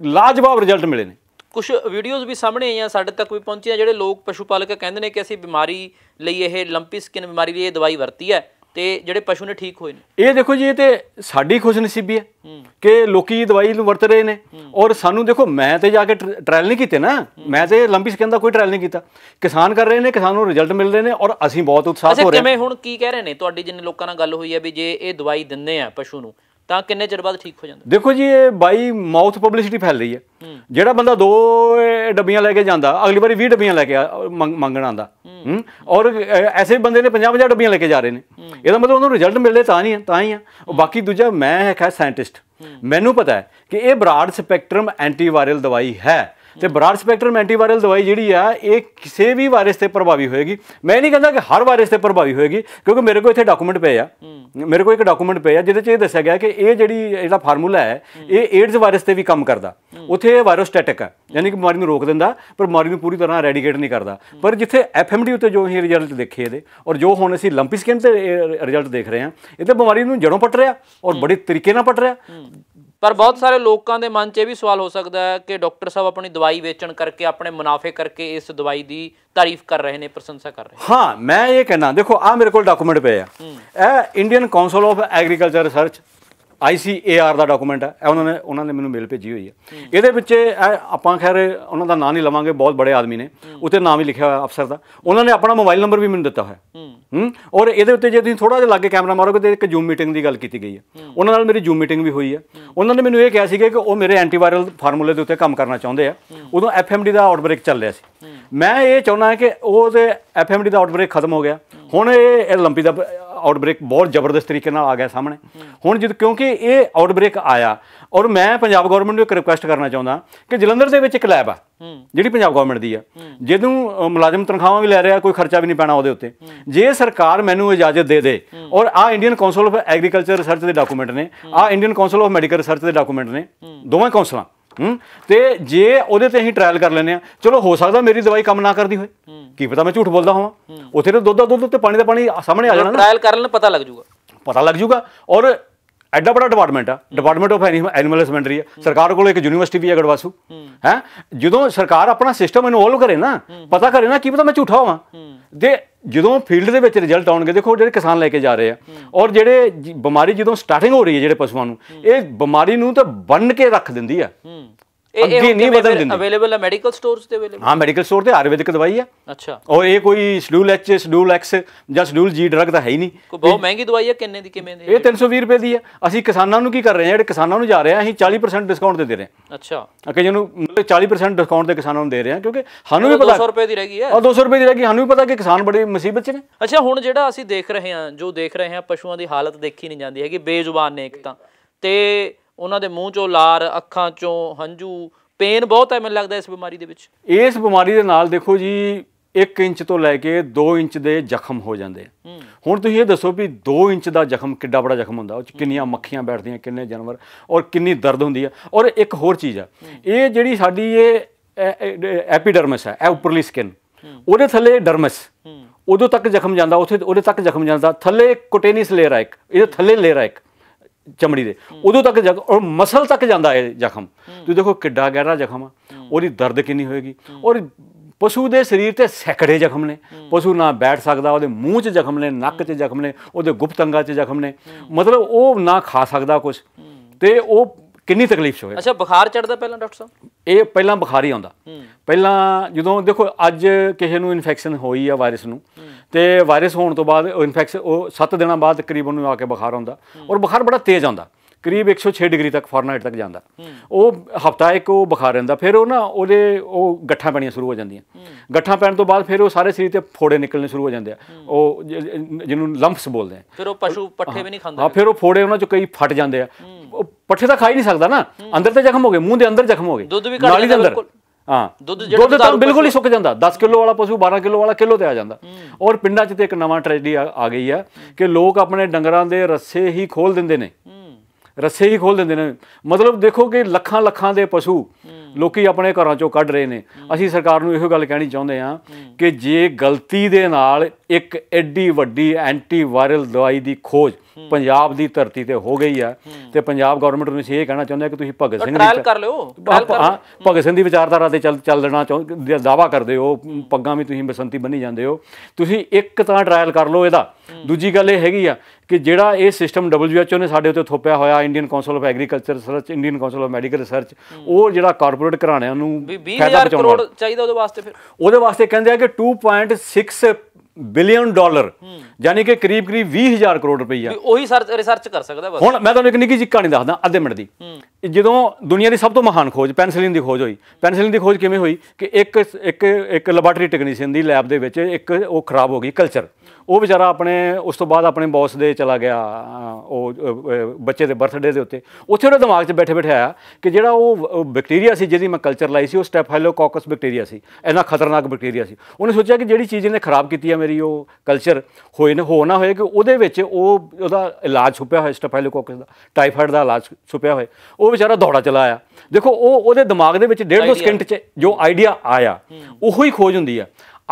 ਲਾਜਵਾਬ ਰਿਜ਼ਲਟ ਮਿਲੇ ਨੇ ਕੁਝ ਵੀਡੀਓਜ਼ ਵੀ ਸਾਹਮਣੇ ਆਈਆਂ ਸਾਡੇ ਤੱਕ ਵੀ ਪਹੁੰਚੀਆਂ ਜਿਹੜੇ ਲੋਕ ਪਸ਼ੂ ਪਾਲਕ ਕਹਿੰਦੇ ਨੇ ਕਿ ਅਸੀਂ ਬਿਮਾਰੀ ਲਈ ਇਹ ਲੰਪੀ ਸਕਿਨ ਬਿਮਾਰੀ ਲਈ ਇਹ ਦਵਾਈ ਵਰਤੀ ਹੈ ਤੇ ਜਿਹੜੇ ਪਸ਼ੂ ਨੇ ਠੀਕ ਹੋਏ ਨੇ ਇਹ ਦੇਖੋ ਜੀ ਇਹ ਤੇ ਸਾਡੀ ਖੁਸ਼ ਨਸੀਬੀ ਹੈ ਕਿ ਲੋਕੀ ਦਵਾਈ ਨੂੰ ਵਰਤ ਰਹੇ ਨੇ ਔਰ ਸਾਨੂੰ ਦੇਖੋ ਮੈਂ ਤੇ ਜਾ ਕੇ ਟ੍ਰਾਇਲ ਨਹੀਂ ਕੀਤੇ ਨਾ ਮੈਂ ਤੇ ਲੰਬੀ ਸਕਿਨ ਦਾ ਕੋਈ ਟ੍ਰਾਇਲ ਨਹੀਂ ਕੀਤਾ ਕਿਸਾਨ ਕਰ ਰਹੇ ਨੇ ਕਿਸਾਨ ਨੂੰ ਰਿਜ਼ਲਟ ਮਿਲ ਰਹੇ ਨੇ ਔਰ ਅਸੀਂ ਬਹੁਤ ਉਤਸ਼ਾਹਤ ਹੋ ਰਹੇ ਹਾਂ ਅੱਛਾ ਕਿਵੇਂ ਹੁਣ ਕੀ ਕਹਿ ਰਹੇ ਨੇ ਤੁਹਾਡੀ ਜਿੰਨੇ ਲੋਕਾਂ ਨਾਲ ਗੱਲ ਹੋਈ ਹੈ ਵੀ ਜੇ ਇਹ ਦਵਾਈ ਦਿੰਦੇ ਆ ਪਸ਼ੂ ਨੂੰ ਤਾਂ ਕਿੰਨੇ ਚਿਰ ਬਾਅਦ ਠੀਕ ਹੋ ਜਾਂਦਾ ਦੇਖੋ ਜੀ ਇਹ ਬਾਈ ਮਾਊਥ ਪਬਲਿਸਿਟੀ ਫੈਲ ਰਹੀ ਹੈ ਜਿਹੜਾ ਬੰਦਾ ਦੋ ਡੱਬੀਆਂ ਲੈ ਕੇ ਜਾਂਦਾ ਅਗਲੀ ਵਾਰੀ 20 ਡੱਬੀਆਂ ਲੈ ਕੇ ਮੰਗਣ ਆਂਦਾ ਔਰ ਐਸੇ ਬੰਦੇ ਨੇ 50 50 ਡੱਬੀਆਂ ਲੈ ਕੇ ਜਾ ਰਹੇ ਨੇ ਇਹਦਾ ਮਤਲਬ ਉਹਨੂੰ ਰਿਜ਼ਲਟ ਮਿਲਦੇ ਤਾਂ ਨਹੀਂ ਤਾਂ ਹੀ ਆ ਬਾਕੀ ਦੂਜਾ ਮੈਂ ਹੈ ਸਾਇੰਟਿਸਟ ਮੈਨੂੰ ਪਤਾ ਹੈ ਕਿ ਇਹ ਬਰਾਡ ਸਪੈਕਟ੍ਰਮ ਐਂਟੀਵਾਇਰਲ ਦਵਾਈ ਹੈ ਤੇ ਬਰਾਡ ਸਪੈਕਟਰਮ ਐਂਟੀਵਾਇਰਲ ਦਵਾਈ ਜਿਹੜੀ ਆ ਇਹ ਕਿਸੇ ਵੀ ਵਾਇਰਸ ਤੇ ਪ੍ਰਭਾਵੀ ਹੋਏਗੀ ਮੈਂ ਨਹੀਂ ਕਹਿੰਦਾ ਕਿ ਹਰ ਵਾਇਰਸ ਤੇ ਪ੍ਰਭਾਵੀ ਹੋਏਗੀ ਕਿਉਂਕਿ ਮੇਰੇ ਕੋਲ ਇੱਥੇ ਡਾਕੂਮੈਂਟ ਪਏ ਆ ਮੇਰੇ ਕੋਲ ਇੱਕ ਡਾਕੂਮੈਂਟ ਪਏ ਆ ਜਿਹਦੇ 'ਚ ਇਹ ਦੱਸਿਆ ਗਿਆ ਕਿ ਇਹ ਜਿਹੜੀ ਜਿਹੜਾ ਫਾਰਮੂਲਾ ਹੈ ਇਹ ਏਡਜ਼ ਵਾਇਰਸ ਤੇ ਵੀ ਕੰਮ ਕਰਦਾ ਉੱਥੇ ਇਹ ਵਾਇਰੋਸਟੈਟਿਕ ਹੈ ਯਾਨੀ ਕਿ ਬਿਮਾਰੀ ਨੂੰ ਰੋਕ ਦਿੰਦਾ ਪਰ ਬਿਮਾਰੀ ਨੂੰ ਪੂਰੀ ਤਰ੍ਹਾਂ ਰੈਡੀਕੇਟ ਨਹੀਂ ਕਰਦਾ ਪਰ ਜਿੱਥੇ ਐਫਐਮਡੀ ਉੱਤੇ ਜੋ ਅਸੀਂ ਰਿਜ਼ਲਟ ਦੇਖੇ ਇਹਦੇ ਔਰ ਜੋ ਹੁਣ ਅਸੀਂ ਲੰਪੀ ਸਕਿਨ ਤੇ ਰਿਜ਼ਲਟ ਦੇਖ ਰਹੇ ਹਾਂ ਇਹ ਤੇ ਬਿਮਾਰੀ ਨੂੰ ਜੜੋਂ ਪਟ ਰਿਹਾ ਔਰ ਬੜੇ ਤਰੀਕੇ ਨਾਲ ਪਟ ਰਿਹਾ ਪਰ ਬਹੁਤ ਸਾਰੇ ਲੋਕਾਂ ਦੇ ਮਨ 'ਚ ਇਹ ਵੀ ਸਵਾਲ ਹੋ ਸਕਦਾ ਹੈ ਕਿ ਡਾਕਟਰ ਸਾਹਿਬ ਆਪਣੀ ਦਵਾਈ ਵੇਚਣ ਕਰਕੇ ਆਪਣੇ ਮੁਨਾਫੇ ਕਰਕੇ ਇਸ ਦਵਾਈ ਦੀ ਤਾਰੀਫ ਕਰ ਰਹੇ ਨੇ ਪ੍ਰਸ਼ੰਸਾ ਕਰ ਰਹੇ ਹਾਂ ਮੈਂ ਇਹ ਕਹਿਣਾ ਦੇਖੋ ਆ ਮੇਰੇ ਕੋਲ ਡਾਕੂਮੈਂਟ ਪਏ ਆ ਇਹ Indian council of agriculture research ICAR ਦਾ ਡਾਕੂਮੈਂਟ ਹੈ ਇਹ ਉਹਨਾਂ ਨੇ ਉਹਨਾਂ ਨੇ ਮੈਨੂੰ ਮੇਲ ਭੇਜੀ ਹੋਈ ਹੈ ਇਹਦੇ ਵਿੱਚ ਆਪਾਂ ਖੈਰ ਉਹਨਾਂ ਦਾ ਨਾਂ ਨਹੀਂ ਲਵਾਂਗੇ ਬਹੁਤ ਬੜੇ ਆਦਮੀ ਨੇ ਉੱਤੇ ਨਾਮ ਹੀ ਲਿਖਿਆ ਹੋਇਆ ਅਫਸਰ ਦਾ ਉਹਨਾਂ ਨੇ ਆਪਣਾ ਮੋਬਾਈਲ ਨੰਬਰ ਵੀ ਮੈਨੂੰ ਦਿੱਤਾ ਹੋਇਆ ਹੂੰ ਔਰ ਇਹਦੇ ਉੱਤੇ ਜੇ ਤੁਸੀਂ ਥੋੜਾ ਜਿਹਾ ਕੇ ਕੈਮਰਾ ਮਾਰੋਗੇ ਤੇ ਇੱਕ ਜ਼ੂਮ ਮੀਟਿੰਗ ਦੀ ਗੱਲ ਕੀਤੀ ਗਈ ਹੈ ਉਹਨਾਂ ਨਾਲ ਮੇਰੀ ਜ਼ੂਮ ਮੀਟਿੰਗ ਵੀ ਹੋਈ ਹੈ ਉਹਨਾਂ ਨੇ ਮੈਨੂੰ ਇਹ ਕਿਹਾ ਸੀਗਾ ਕਿ ਉਹ ਮੇਰੇ ਐਂਟੀਵਾਇਰਲ ਫਾਰਮੂਲੇ ਦੇ ਉੱਤੇ ਕੰਮ ਕਰਨਾ ਚਾਹੁੰਦੇ ਆ ਉਦੋਂ ਐਫਐਮਡੀ ਦਾ ਆਊਟਬ੍ਰੇਕ ਚੱਲ ਰਿਹਾ ਸੀ ਮੈਂ ਇਹ ਚਾਹੁੰਦਾ ਕਿ ਉਹ ਤੇ ਐਫਐਮਡੀ ਦਾ ਆਊਟਬ੍ਰੇਕ ਖਤਮ ਹੋ ਗਿਆ ਹੁਣ ਇਹ ਲੰਪੀ ਦਾ ਆਊਟਬ੍ਰੇਕ ਬਹੁਤ ਜ਼ਬਰਦਸਤ ਤਰੀਕੇ ਨਾਲ ਆ ਗਿਆ ਸਾਹਮਣੇ ਹੁਣ ਜਦ ਕਿਉਂਕਿ ਇਹ ਆਊਟਬ੍ਰੇਕ ਆਇਆ ਔਰ ਮੈਂ ਪੰਜਾਬ ਗਵਰਨਮੈਂਟ ਨੂੰ ਇੱਕ ਰਿਕੁਐਸਟ ਕਰਨਾ ਚਾਹੁੰਦਾ ਕਿ ਜਲੰਧਰ ਦੇ ਵਿੱਚ ਇੱਕ ਲੈਬ ਆ ਜਿਹੜੀ ਪੰਜਾਬ ਗਵਰਨਮੈਂਟ ਦੀ ਆ ਜਿਹਨੂੰ ਮੁਲਾਜ਼ਮ ਤਨਖਾਹਾਂ ਵੀ ਲੈ ਰਿਹਾ ਕੋਈ ਖਰਚਾ ਵੀ ਨਹੀਂ ਪੈਣਾ ਉਹਦੇ ਉੱਤੇ ਜੇ ਸਰਕਾਰ ਮੈਨੂੰ ਇਜਾਜ਼ਤ ਦੇ ਦੇ ਔਰ ਆ Indian council of agriculture research ਦੇ ਡਾਕੂਮੈਂਟ ਨੇ ਆ Indian council of medical research ਦੇ ਡਾਕੂਮੈਂਟ ਨੇ ਦੋਵੇਂ ਕਾਉਂਸਲਾਂ ਹੂੰ ਤੇ ਜੇ ਉਹਦੇ ਤੇ ਅਸੀਂ ਟ੍ਰਾਇਲ ਕਰ ਲੈਨੇ ਆ ਚਲੋ ਹੋ ਸਕਦਾ ਮੇਰੀ ਦਵਾਈ ਕੰਮ ਨਾ ਕਰਦੀ ਹੋਵੇ ਕੀ ਪਤਾ ਮੈਂ ਝੂਠ ਬੋਲਦਾ ਹੋਵਾਂ ਉਥੇ ਤੇ ਦੁੱਧ ਦਾ ਦੁੱਧ ਤੇ ਪਾਣੀ ਦਾ ਪਾਣੀ ਸਾਹਮਣੇ ਆ ਜਾਣਾ ਟ੍ਰਾਇਲ ਕਰ ਲੈਣ ਪਤਾ ਲੱਗ ਜੂਗਾ ਪਤਾ ਲੱਗ ਜੂਗਾ ਔਰ ਐਡਾ ਬੜਾ ਡਿਪਾਰਟਮੈਂਟ ਆ ਡਿਪਾਰਟਮੈਂਟ ਆਫ ਐਨੀਮਲ ਹਸਬੈਂਡਰੀ ਆ ਸਰਕਾਰ ਕੋਲ ਇੱਕ ਯੂਨੀਵਰਸਿਟੀ ਵੀ ਆ ਗੜਵਾਸੂ ਹੈ ਜਦੋਂ ਸਰਕਾਰ ਆਪਣਾ ਸਿਸਟਮ ਇਨਵੋਲਵ ਕਰੇ ਨਾ ਪਤਾ ਕਰੇ ਨਾ ਕੀ ਪਤਾ ਮੈਂ ਝੂਠਾ ਹੋਵਾਂ ਦੇ ਜਦੋਂ ਫੀਲਡ ਦੇ ਵਿੱਚ ਰਿਜ਼ਲਟ ਆਉਣਗੇ ਦੇਖੋ ਜਿਹੜੇ ਕਿਸਾਨ ਲੈ ਕੇ ਜਾ ਰਹੇ ਆ ਔਰ ਜਿਹੜੇ ਬਿਮਾਰੀ ਜਦੋਂ ਸਟਾਰਟਿੰਗ ਹੋ ਰਹੀ ਹੈ ਜਿਹੜੇ ਪਸ਼ੂਆਂ ਨੂੰ ਇਹ ਬਿਮਾਰੀ ਨੂੰ ਤਾਂ ਬੰਨ ਕੇ ਰੱਖ ਦਿੰਦੀ ਆ ਅੱਗੇ ਨਹੀਂ ਬਦਲ ਦਿੰਦੇ ਅਵੇਲੇਬਲ ਹੈ ਮੈਡੀਕਲ ਸਟੋਰਸ ਤੇ ਅਵੇਲੇਬਲ ਹਾਂ ਮੈਡੀਕਲ ਸਟੋਰ ਤੇ ਆਯੁਰਵੈਦਿਕ ਦਵਾਈ ਹੈ ਅੱਛਾ ਔਰ ਇਹ ਕੋਈ ਸ਼ਡਿਊਲ ਐਚ ਸ਼ਡਿਊਲ ਐਕਸ ਜਾਂ ਸ਼ਡਿਊਲ ਜੀ ਡਰਗ ਤਾਂ ਹੈ ਹੀ ਨਹੀਂ ਕੋਈ ਬਹੁਤ ਮਹਿੰਗੀ ਦਵਾਈ ਹੈ ਕਿੰਨੇ ਦੀ ਕਿਵੇਂ ਦੀ ਇਹ 320 ਰੁਪਏ ਦੀ ਹੈ ਅਸੀਂ ਕਿਸਾਨਾਂ ਨੂੰ ਕੀ ਕਰ ਰਹੇ ਹਾਂ ਜਿਹੜੇ ਕਿਸਾਨਾਂ ਨੂੰ ਜਾ ਰਹੇ ਹਾਂ ਅਸੀਂ 40% ਡਿਸਕਾਊਂਟ ਤੇ ਦੇ ਰਹੇ ਹਾਂ ਅੱਛਾ ਅਕੇ ਜਿਹਨੂੰ ਮਤਲਬ 40% ਡਿਸਕਾਊਂਟ ਤੇ ਕਿਸਾਨਾਂ ਨੂੰ ਦੇ ਰਹੇ ਹਾਂ ਕਿਉਂਕਿ ਸਾਨੂੰ ਵੀ ਪਤਾ 200 ਰੁਪਏ ਦੀ ਰਹਿ ਗਈ ਹੈ ਔਰ 200 ਰੁਪਏ ਦੀ ਰਹਿ ਗਈ ਸਾਨੂੰ ਵੀ ਪਤਾ ਕਿ ਕਿਸਾਨ ਬੜੇ ਮੁਸੀਬਤ 'ਚ ਨੇ ਅੱਛਾ ਹੁਣ ਜਿਹੜਾ ਅਸੀਂ ਦੇਖ ਰਹੇ ਹਾਂ ਜੋ ਦੇਖ ਰਹੇ ਹਾਂ ਪਸ਼ੂਆਂ ਦੀ ਹਾਲਤ ਦੇਖੀ ਨਹੀਂ ਜਾਂਦੀ ਹੈਗੀ ਬੇਜ਼ੁਬਾਨ ਨੇ ਇੱਕ ਤਾਂ ਤੇ ਉਹਨਾਂ ਦੇ ਮੂੰਹ ਚੋਂ ਲਾਰ ਅੱਖਾਂ ਚੋਂ ਹੰਝੂ ਪੇਨ ਬਹੁਤ ਹੈ ਮੈਨੂੰ ਲੱਗਦਾ ਇਸ ਬਿਮਾਰੀ ਦੇ ਵਿੱਚ ਇਸ ਬਿਮਾਰੀ ਦੇ ਨਾਲ ਦੇਖੋ ਜੀ 1 ਇੰਚ ਤੋਂ ਲੈ ਕੇ 2 ਇੰਚ ਦੇ ਜ਼ਖਮ ਹੋ ਜਾਂਦੇ ਹੁਣ ਤੁਸੀਂ ਇਹ ਦੱਸੋ ਵੀ 2 ਇੰਚ ਦਾ ਜ਼ਖਮ ਕਿੱਡਾ ਬੜਾ ਜ਼ਖਮ ਹੁੰਦਾ ਉਹ ਚ ਕਿੰਨੀਆਂ ਮੱਖੀਆਂ ਬੈਠਦੀਆਂ ਕਿੰਨੇ ਜਾਨਵਰ ਔਰ ਕਿੰਨੀ ਦਰਦ ਹੁੰਦੀ ਹੈ ਔਰ ਇੱਕ ਹੋਰ ਚੀਜ਼ ਆ ਇਹ ਜਿਹੜੀ ਸਾਡੀ ਇਹ ਐਪੀਡਰਮਿਸ ਹੈ ਇਹ ਉੱਪਰਲੀ ਸਕਿਨ ਉਹਦੇ ਥੱਲੇ ਡਰਮਸ ਉਦੋਂ ਤੱਕ ਜ਼ਖਮ ਜਾਂਦਾ ਉਥੇ ਉਹਦੇ ਤੱਕ ਜ਼ਖਮ ਜਾਂਦਾ ਥੱਲੇ ਕੋਟੇਨਿਸ ਲੇਅਰ ਆ ਇੱਕ ਇਹਦੇ ਥੱਲੇ ਲੇਅਰ ਆ ਇੱਕ ਚਮੜੀ ਦੇ ਉਦੋਂ ਤੱਕ ਜਗ ਉਹ ਮਸਲ ਤੱਕ ਜਾਂਦਾ ਹੈ ਜ਼ਖਮ ਤੁਸੀਂ ਦੇਖੋ ਕਿੱਡਾ ਗਹਿਰਾ ਜ਼ਖਮ ਆ ਉਹਦੀ ਦਰਦ ਕਿੰਨੀ ਹੋਏਗੀ ਔਰ ਪਸ਼ੂ ਦੇ ਸਰੀਰ ਤੇ ਸੈਕੜੇ ਜ਼ਖਮ ਨੇ ਪਸ਼ੂ ਨਾ ਬੈਠ ਸਕਦਾ ਉਹਦੇ ਮੂੰਹ 'ਚ ਜ਼ਖਮ ਨੇ ਨੱਕ 'ਚ ਜ਼ਖਮ ਨੇ ਉਹਦੇ ਗੁਪਤੰਗਾ 'ਚ ਜ਼ਖਮ ਨੇ ਮਤਲਬ ਉਹ ਨਾ ਖਾ ਸਕਦਾ ਕੁਝ ਤੇ ਉਹ ਕਿੰਨੀ ਤਕਲੀਫ ਚ ਹੋਏ ਅੱਛਾ ਬੁਖਾਰ ਚੜਦਾ ਪਹਿਲਾਂ ਡਾਕਟਰ ਸਾਹਿਬ ਇਹ ਪਹਿਲਾਂ ਬੁਖਾਰ ਹੀ ਆਉਂਦਾ ਪਹਿਲਾਂ ਜਦੋਂ ਦੇਖੋ ਅੱਜ ਕਿਸੇ ਨੂੰ ਇਨਫੈਕਸ਼ਨ ਹੋਈ ਆ ਵਾਇਰਸ ਨੂੰ ਤੇ ਵਾਇਰਸ ਹੋਣ ਤੋਂ ਬਾਅਦ ਉਹ ਇਨਫੈਕਸ਼ਨ ਉਹ 7 ਦਿਨਾਂ ਬਾਅਦ ਤਕਰੀਬਨ ਉਹਨੂੰ ਆ ਕੇ ਬੁਖਾਰ ਆਉਂਦਾ ਔਰ ਬੁਖਾਰ ਬੜਾ ਤੇਜ਼ ਆਉਂਦਾ ਕਰੀਬ 106 ਡਿਗਰੀ ਤੱਕ ਫਾਰਨਹਾਈਟ ਤੱਕ ਜਾਂਦਾ ਉਹ ਹਫਤਾ ਇੱਕ ਉਹ ਬੁਖਾਰ ਰਹਿੰਦਾ ਫਿਰ ਉਹ ਨਾ ਉਹਦੇ ਉਹ ਗੱਠਾਂ ਪੈਣੀਆਂ ਸ਼ੁਰੂ ਹੋ ਜਾਂਦੀਆਂ ਗੱਠਾਂ ਪੈਣ ਤੋਂ ਬਾਅਦ ਫਿਰ ਉਹ ਸਾਰੇ ਸਰੀਰ ਤੇ ਫੋੜੇ ਨਿਕਲਣੇ ਸ਼ੁਰੂ ਹੋ ਜਾਂਦੇ ਆ ਉਹ ਜਿਹਨੂੰ ਲੰਪਸ ਬੋਲਦੇ ਆ ਫਿਰ ਉਹ ਪਸ਼ੂ ਪੱਠੇ ਵੀ ਨਹੀਂ ਖਾਂਦੇ ਹਾਂ ਫਿਰ ਉਹ ਫੋੜੇ ਉਹਨਾਂ ਚ ਕਈ ਫਟ ਜਾਂਦੇ ਆ ਪੱਠੇ ਤਾਂ ਖਾ ਹੀ ਨਹੀਂ ਸਕਦਾ ਨਾ ਅੰਦਰ ਤੇ ਜ਼ਖਮ ਹੋ ਗਏ ਮੂੰਹ ਦੇ ਅੰਦਰ ਜ਼ਖਮ ਹੋ ਗਏ ਦੁੱਧ ਵੀ ਘੱਟ ਜਾਂਦਾ ਬਿਲਕੁਲ ਹਾਂ ਦੁੱਧ ਦੁੱਧ ਤਾਂ ਬਿਲਕੁਲ ਹੀ ਸੁੱਕ ਜਾਂਦਾ 10 ਕਿਲੋ ਵਾਲਾ ਪਸ਼ੂ 12 ਕਿਲੋ ਵਾਲਾ ਕਿਲੋ ਤੇ ਆ ਜਾਂਦਾ ਔਰ ਪਿੰਡਾਂ 'ਚ ਤੇ ਇੱਕ ਨਵਾਂ ਟ੍ਰੈਜਡੀ ਆ ਗਈ ਆ ਕਿ ਲੋਕ ਆਪਣੇ ਡੰਗਰਾਂ ਦੇ ਰੱਸੇ ਹੀ ਖੋਲ ਦਿੰਦੇ ਨੇ ਰੱਸੇ ਹੀ ਖੋਲ ਦਿੰਦੇ ਨੇ ਮਤਲਬ ਦੇਖੋ ਕਿ ਲੱਖਾਂ ਲੱਖਾਂ ਦੇ ਪਸ਼ੂ ਲੋਕੀ ਆਪਣੇ ਘਰਾਂ ਚੋਂ ਕੱਢ ਰਹੇ ਨੇ ਅਸੀਂ ਸਰਕਾਰ ਨੂੰ ਇਹੋ ਗੱਲ ਕਹਿਣੀ ਚਾਹੁੰਦੇ ਆ ਕਿ ਜੇ ਗਲਤੀ ਦੇ ਨਾਲ ਇੱਕ ਐਡੀ ਵੱਡੀ ਐਂਟੀ ਵਾਇਰਲ ਦਵਾਈ ਦੀ ਖੋਜ ਪੰਜਾਬ ਦੀ ਧਰਤੀ ਤੇ ਹੋ ਗਈ ਆ ਤੇ ਪੰਜਾਬ ਗਵਰਨਮੈਂਟ ਨੂੰ ਅਸੀਂ ਇਹ ਕਹਿਣਾ ਚਾਹੁੰਦੇ ਕਿ ਤੁਸੀਂ ਭਗਤ ਸਿੰਘ ਦੀ ਕਰ ਲਿਓ ਹਾਂ ਭਗਤ ਸਿੰਘ ਦੀ ਵਿਚਾਰਧਾਰਾ ਤੇ ਚੱਲ ਚੱਲਣਾ ਚਾਹੁੰਦੇ ਦਾਵਾ ਕਰਦੇ ਹੋ ਪੱਗਾਂ ਵੀ ਤੁਸੀਂ ਬਸੰਤੀ ਬੰਨੀ ਜਾਂਦੇ ਹੋ ਤੁਸੀਂ ਇੱਕ ਤਾਂ ਟ੍ਰਾਇਲ ਕਰ ਲਓ ਇਹਦਾ ਦੂਜੀ ਗੱਲ ਇਹ ਹੈਗੀ ਆ ਕਿ ਜਿਹੜਾ ਇਹ ਸਿਸਟਮ WHO ਨੇ ਸਾਡੇ ਉੱਤੇ ਥੋਪਿਆ ਹੋਇਆ Indian council of agriculture research Indian council of medical research ਉਹ ਜਿਹੜਾ ਕਾਰਪੋਰੇਟ ਘਰਾਣਿਆਂ ਨੂੰ ਫਾਇਦਾ ਪਹੁੰਚਾਉਣਾ ਚਾਹੀਦਾ ਉਹਦੇ ਵਾਸਤੇ ਫਿਰ ਉਹਦੇ ਵਾਸਤੇ ਕਹਿੰਦੇ ਆ ਕਿ 2.6 ਬਿਲੀਅਨ ਡਾਲਰ ਯਾਨੀ ਕਿ ਕਰੀਬ ਕਰੀਬ 20000 ਕਰੋੜ ਰੁਪਈਆ ਉਹੀ ਰਿਸਰਚ ਕਰ ਸਕਦਾ ਬਸ ਹੁਣ ਮੈਂ ਤੁਹਾਨੂੰ ਇੱਕ ਨਿੱਕੀ ਜਿਹੀ ਕਹਾਣੀ ਦੱਸਦਾ ਅੱਧੇ ਮਿੰਟ ਦੀ ਜਦੋਂ ਦੁਨੀਆ ਦੀ ਸਭ ਤੋਂ ਮਹਾਨ ਖੋਜ ਪੈਨਸਿਲਿਨ ਦੀ ਖੋਜ ਹੋਈ ਪੈਨਸਿਲਿਨ ਦੀ ਖੋਜ ਕਿਵੇਂ ਹੋਈ ਕਿ ਇੱਕ ਇੱਕ ਇੱਕ ਲੈਬਾਰਟਰੀ ਟੈਕਨੀਸ਼ੀਅਨ ਦੀ ਲੈਬ ਦੇ ਵਿੱਚ ਇੱਕ ਉਹ ਖਰਾਬ ਹੋ ਗਈ ਕਲਚਰ ਉਹ ਵਿਚਾਰਾ ਆਪਣੇ ਉਸ ਤੋਂ ਬਾਅਦ ਆਪਣੇ ਬੌਸ ਦੇ ਚਲਾ ਗਿਆ ਉਹ ਬੱਚੇ ਦੇ ਬਰਥਡੇ ਦੇ ਉੱਤੇ ਉੱਥੇ ਉਹਦੇ ਦਿਮਾਗ 'ਚ ਬੈਠੇ ਬਿਠਾਇਆ ਆਇਆ ਕਿ ਜਿਹੜਾ ਉਹ ਬੈਕਟੀਰੀਆ ਸੀ ਜਿਹਦੀ ਮੈਂ ਕਲਚਰ ਲਾਈ ਸੀ ਉਹ ਸਟੈਫਾਈਲੋਕੋਕਸ ਬੈਕਟੀਰੀਆ ਸੀ ਇੰਨਾ ਖਤਰਨਾਕ ਬੈਕਟੀਰੀਆ ਸੀ ਉਹਨੇ ਸੋਚਿਆ ਕਿ ਜਿਹੜੀ ਚੀਜ਼ ਇਹਨੇ ਖਰਾਬ ਕੀਤੀ ਹੈ ਮੇਰੀ ਉਹ ਕਲਚਰ ਹੋਏ ਨੇ ਹੋ ਨਾ ਹੋਏ ਕਿ ਉਹਦੇ ਵਿੱਚ ਉਹ ਉਹਦਾ ਇਲਾਜ ਛੁਪਿਆ ਹੋਇਆ ਸਟੈਫਾਈਲੋਕੋਕਸ ਦਾ ਟਾਈਫਾਈਡ ਦਾ ਇਲਾਜ ਛੁਪਿਆ ਹੋਇਆ ਉਹ ਵਿਚਾਰਾ ਦੌੜਾ ਚਲਾ ਆਇਆ ਦੇਖੋ ਉਹ ਉਹਦੇ ਦਿਮਾਗ ਦੇ ਵਿੱਚ 1.5 ਸਕਿੰਟ 'ਚ ਜੋ ਆਈਡੀਆ ਆਇਆ ਉਹੋ ਹੀ ਖੋਜ ਹੁੰਦੀ ਆ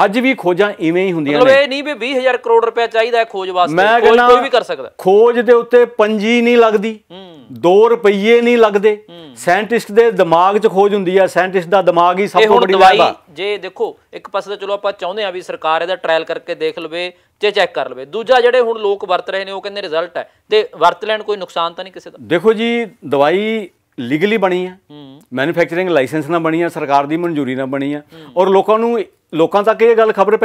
ਅੱਜ ਵੀ ਖੋਜਾਂ ਇਵੇਂ ਹੀ ਹੁੰਦੀਆਂ ਨੇ ਮਤਲਬ ਇਹ ਨਹੀਂ ਵੀ 20000 ਕਰੋੜ ਰੁਪਏ ਚਾਹੀਦਾ ਹੈ ਖੋਜ ਵਾਸਤੇ ਕੋਈ ਕੋਈ ਵੀ ਕਰ ਸਕਦਾ ਖੋਜ ਦੇ ਉੱਤੇ ਪੰਜੀ ਨਹੀਂ ਲੱਗਦੀ 2 ਰੁਪਏ ਨਹੀਂ ਲੱਗਦੇ ਸਾਇੰਟਿਸਟ ਦੇ ਦਿਮਾਗ 'ਚ ਖੋਜ ਹੁੰਦੀ ਆ ਸਾਇੰਟਿਸਟ ਦਾ ਦਿਮਾਗ ਹੀ ਸਭ ਤੋਂ ਵੱਡੀ ਦਵਾਈ ਜੇ ਦੇਖੋ ਇੱਕ ਪਾਸੇ ਤਾਂ ਚਲੋ ਆਪਾਂ ਚਾਹੁੰਦੇ ਆ ਵੀ ਸਰਕਾਰ ਇਹਦਾ ਟ੍ਰਾਇਲ ਕਰਕੇ ਦੇਖ ਲਵੇ ਤੇ ਚੈੱਕ ਕਰ ਲਵੇ ਦੂਜਾ ਜਿਹੜੇ ਹੁਣ ਲੋਕ ਵਰਤ ਰਹੇ ਨੇ ਉਹ ਕਹਿੰਦੇ ਰਿਜ਼ਲਟ ਹੈ ਤੇ ਵਰਤ ਲੈਣ ਕੋਈ ਨੁਕਸਾਨ ਤਾਂ ਨਹੀਂ ਕਿਸੇ ਦਾ ਦੇਖੋ ਜੀ ਦਵਾਈ ਲੀਗਲੀ ਬਣੀ ਹੈ ਮੈਨੂਫੈਕਚਰਿੰਗ ਲਾਇਸੈਂਸ ਨਾ ਬਣੀ ਆ ਸਰਕਾਰ ਦੀ ਮਨਜ਼ੂਰੀ ਨਾ ਬਣੀ ਆ ਔਰ ਲੋਕਾਂ ਨੂੰ ਲੋਕਾਂ ਤੱਕ ਇਹ ਗੱਲ ਖਬਰ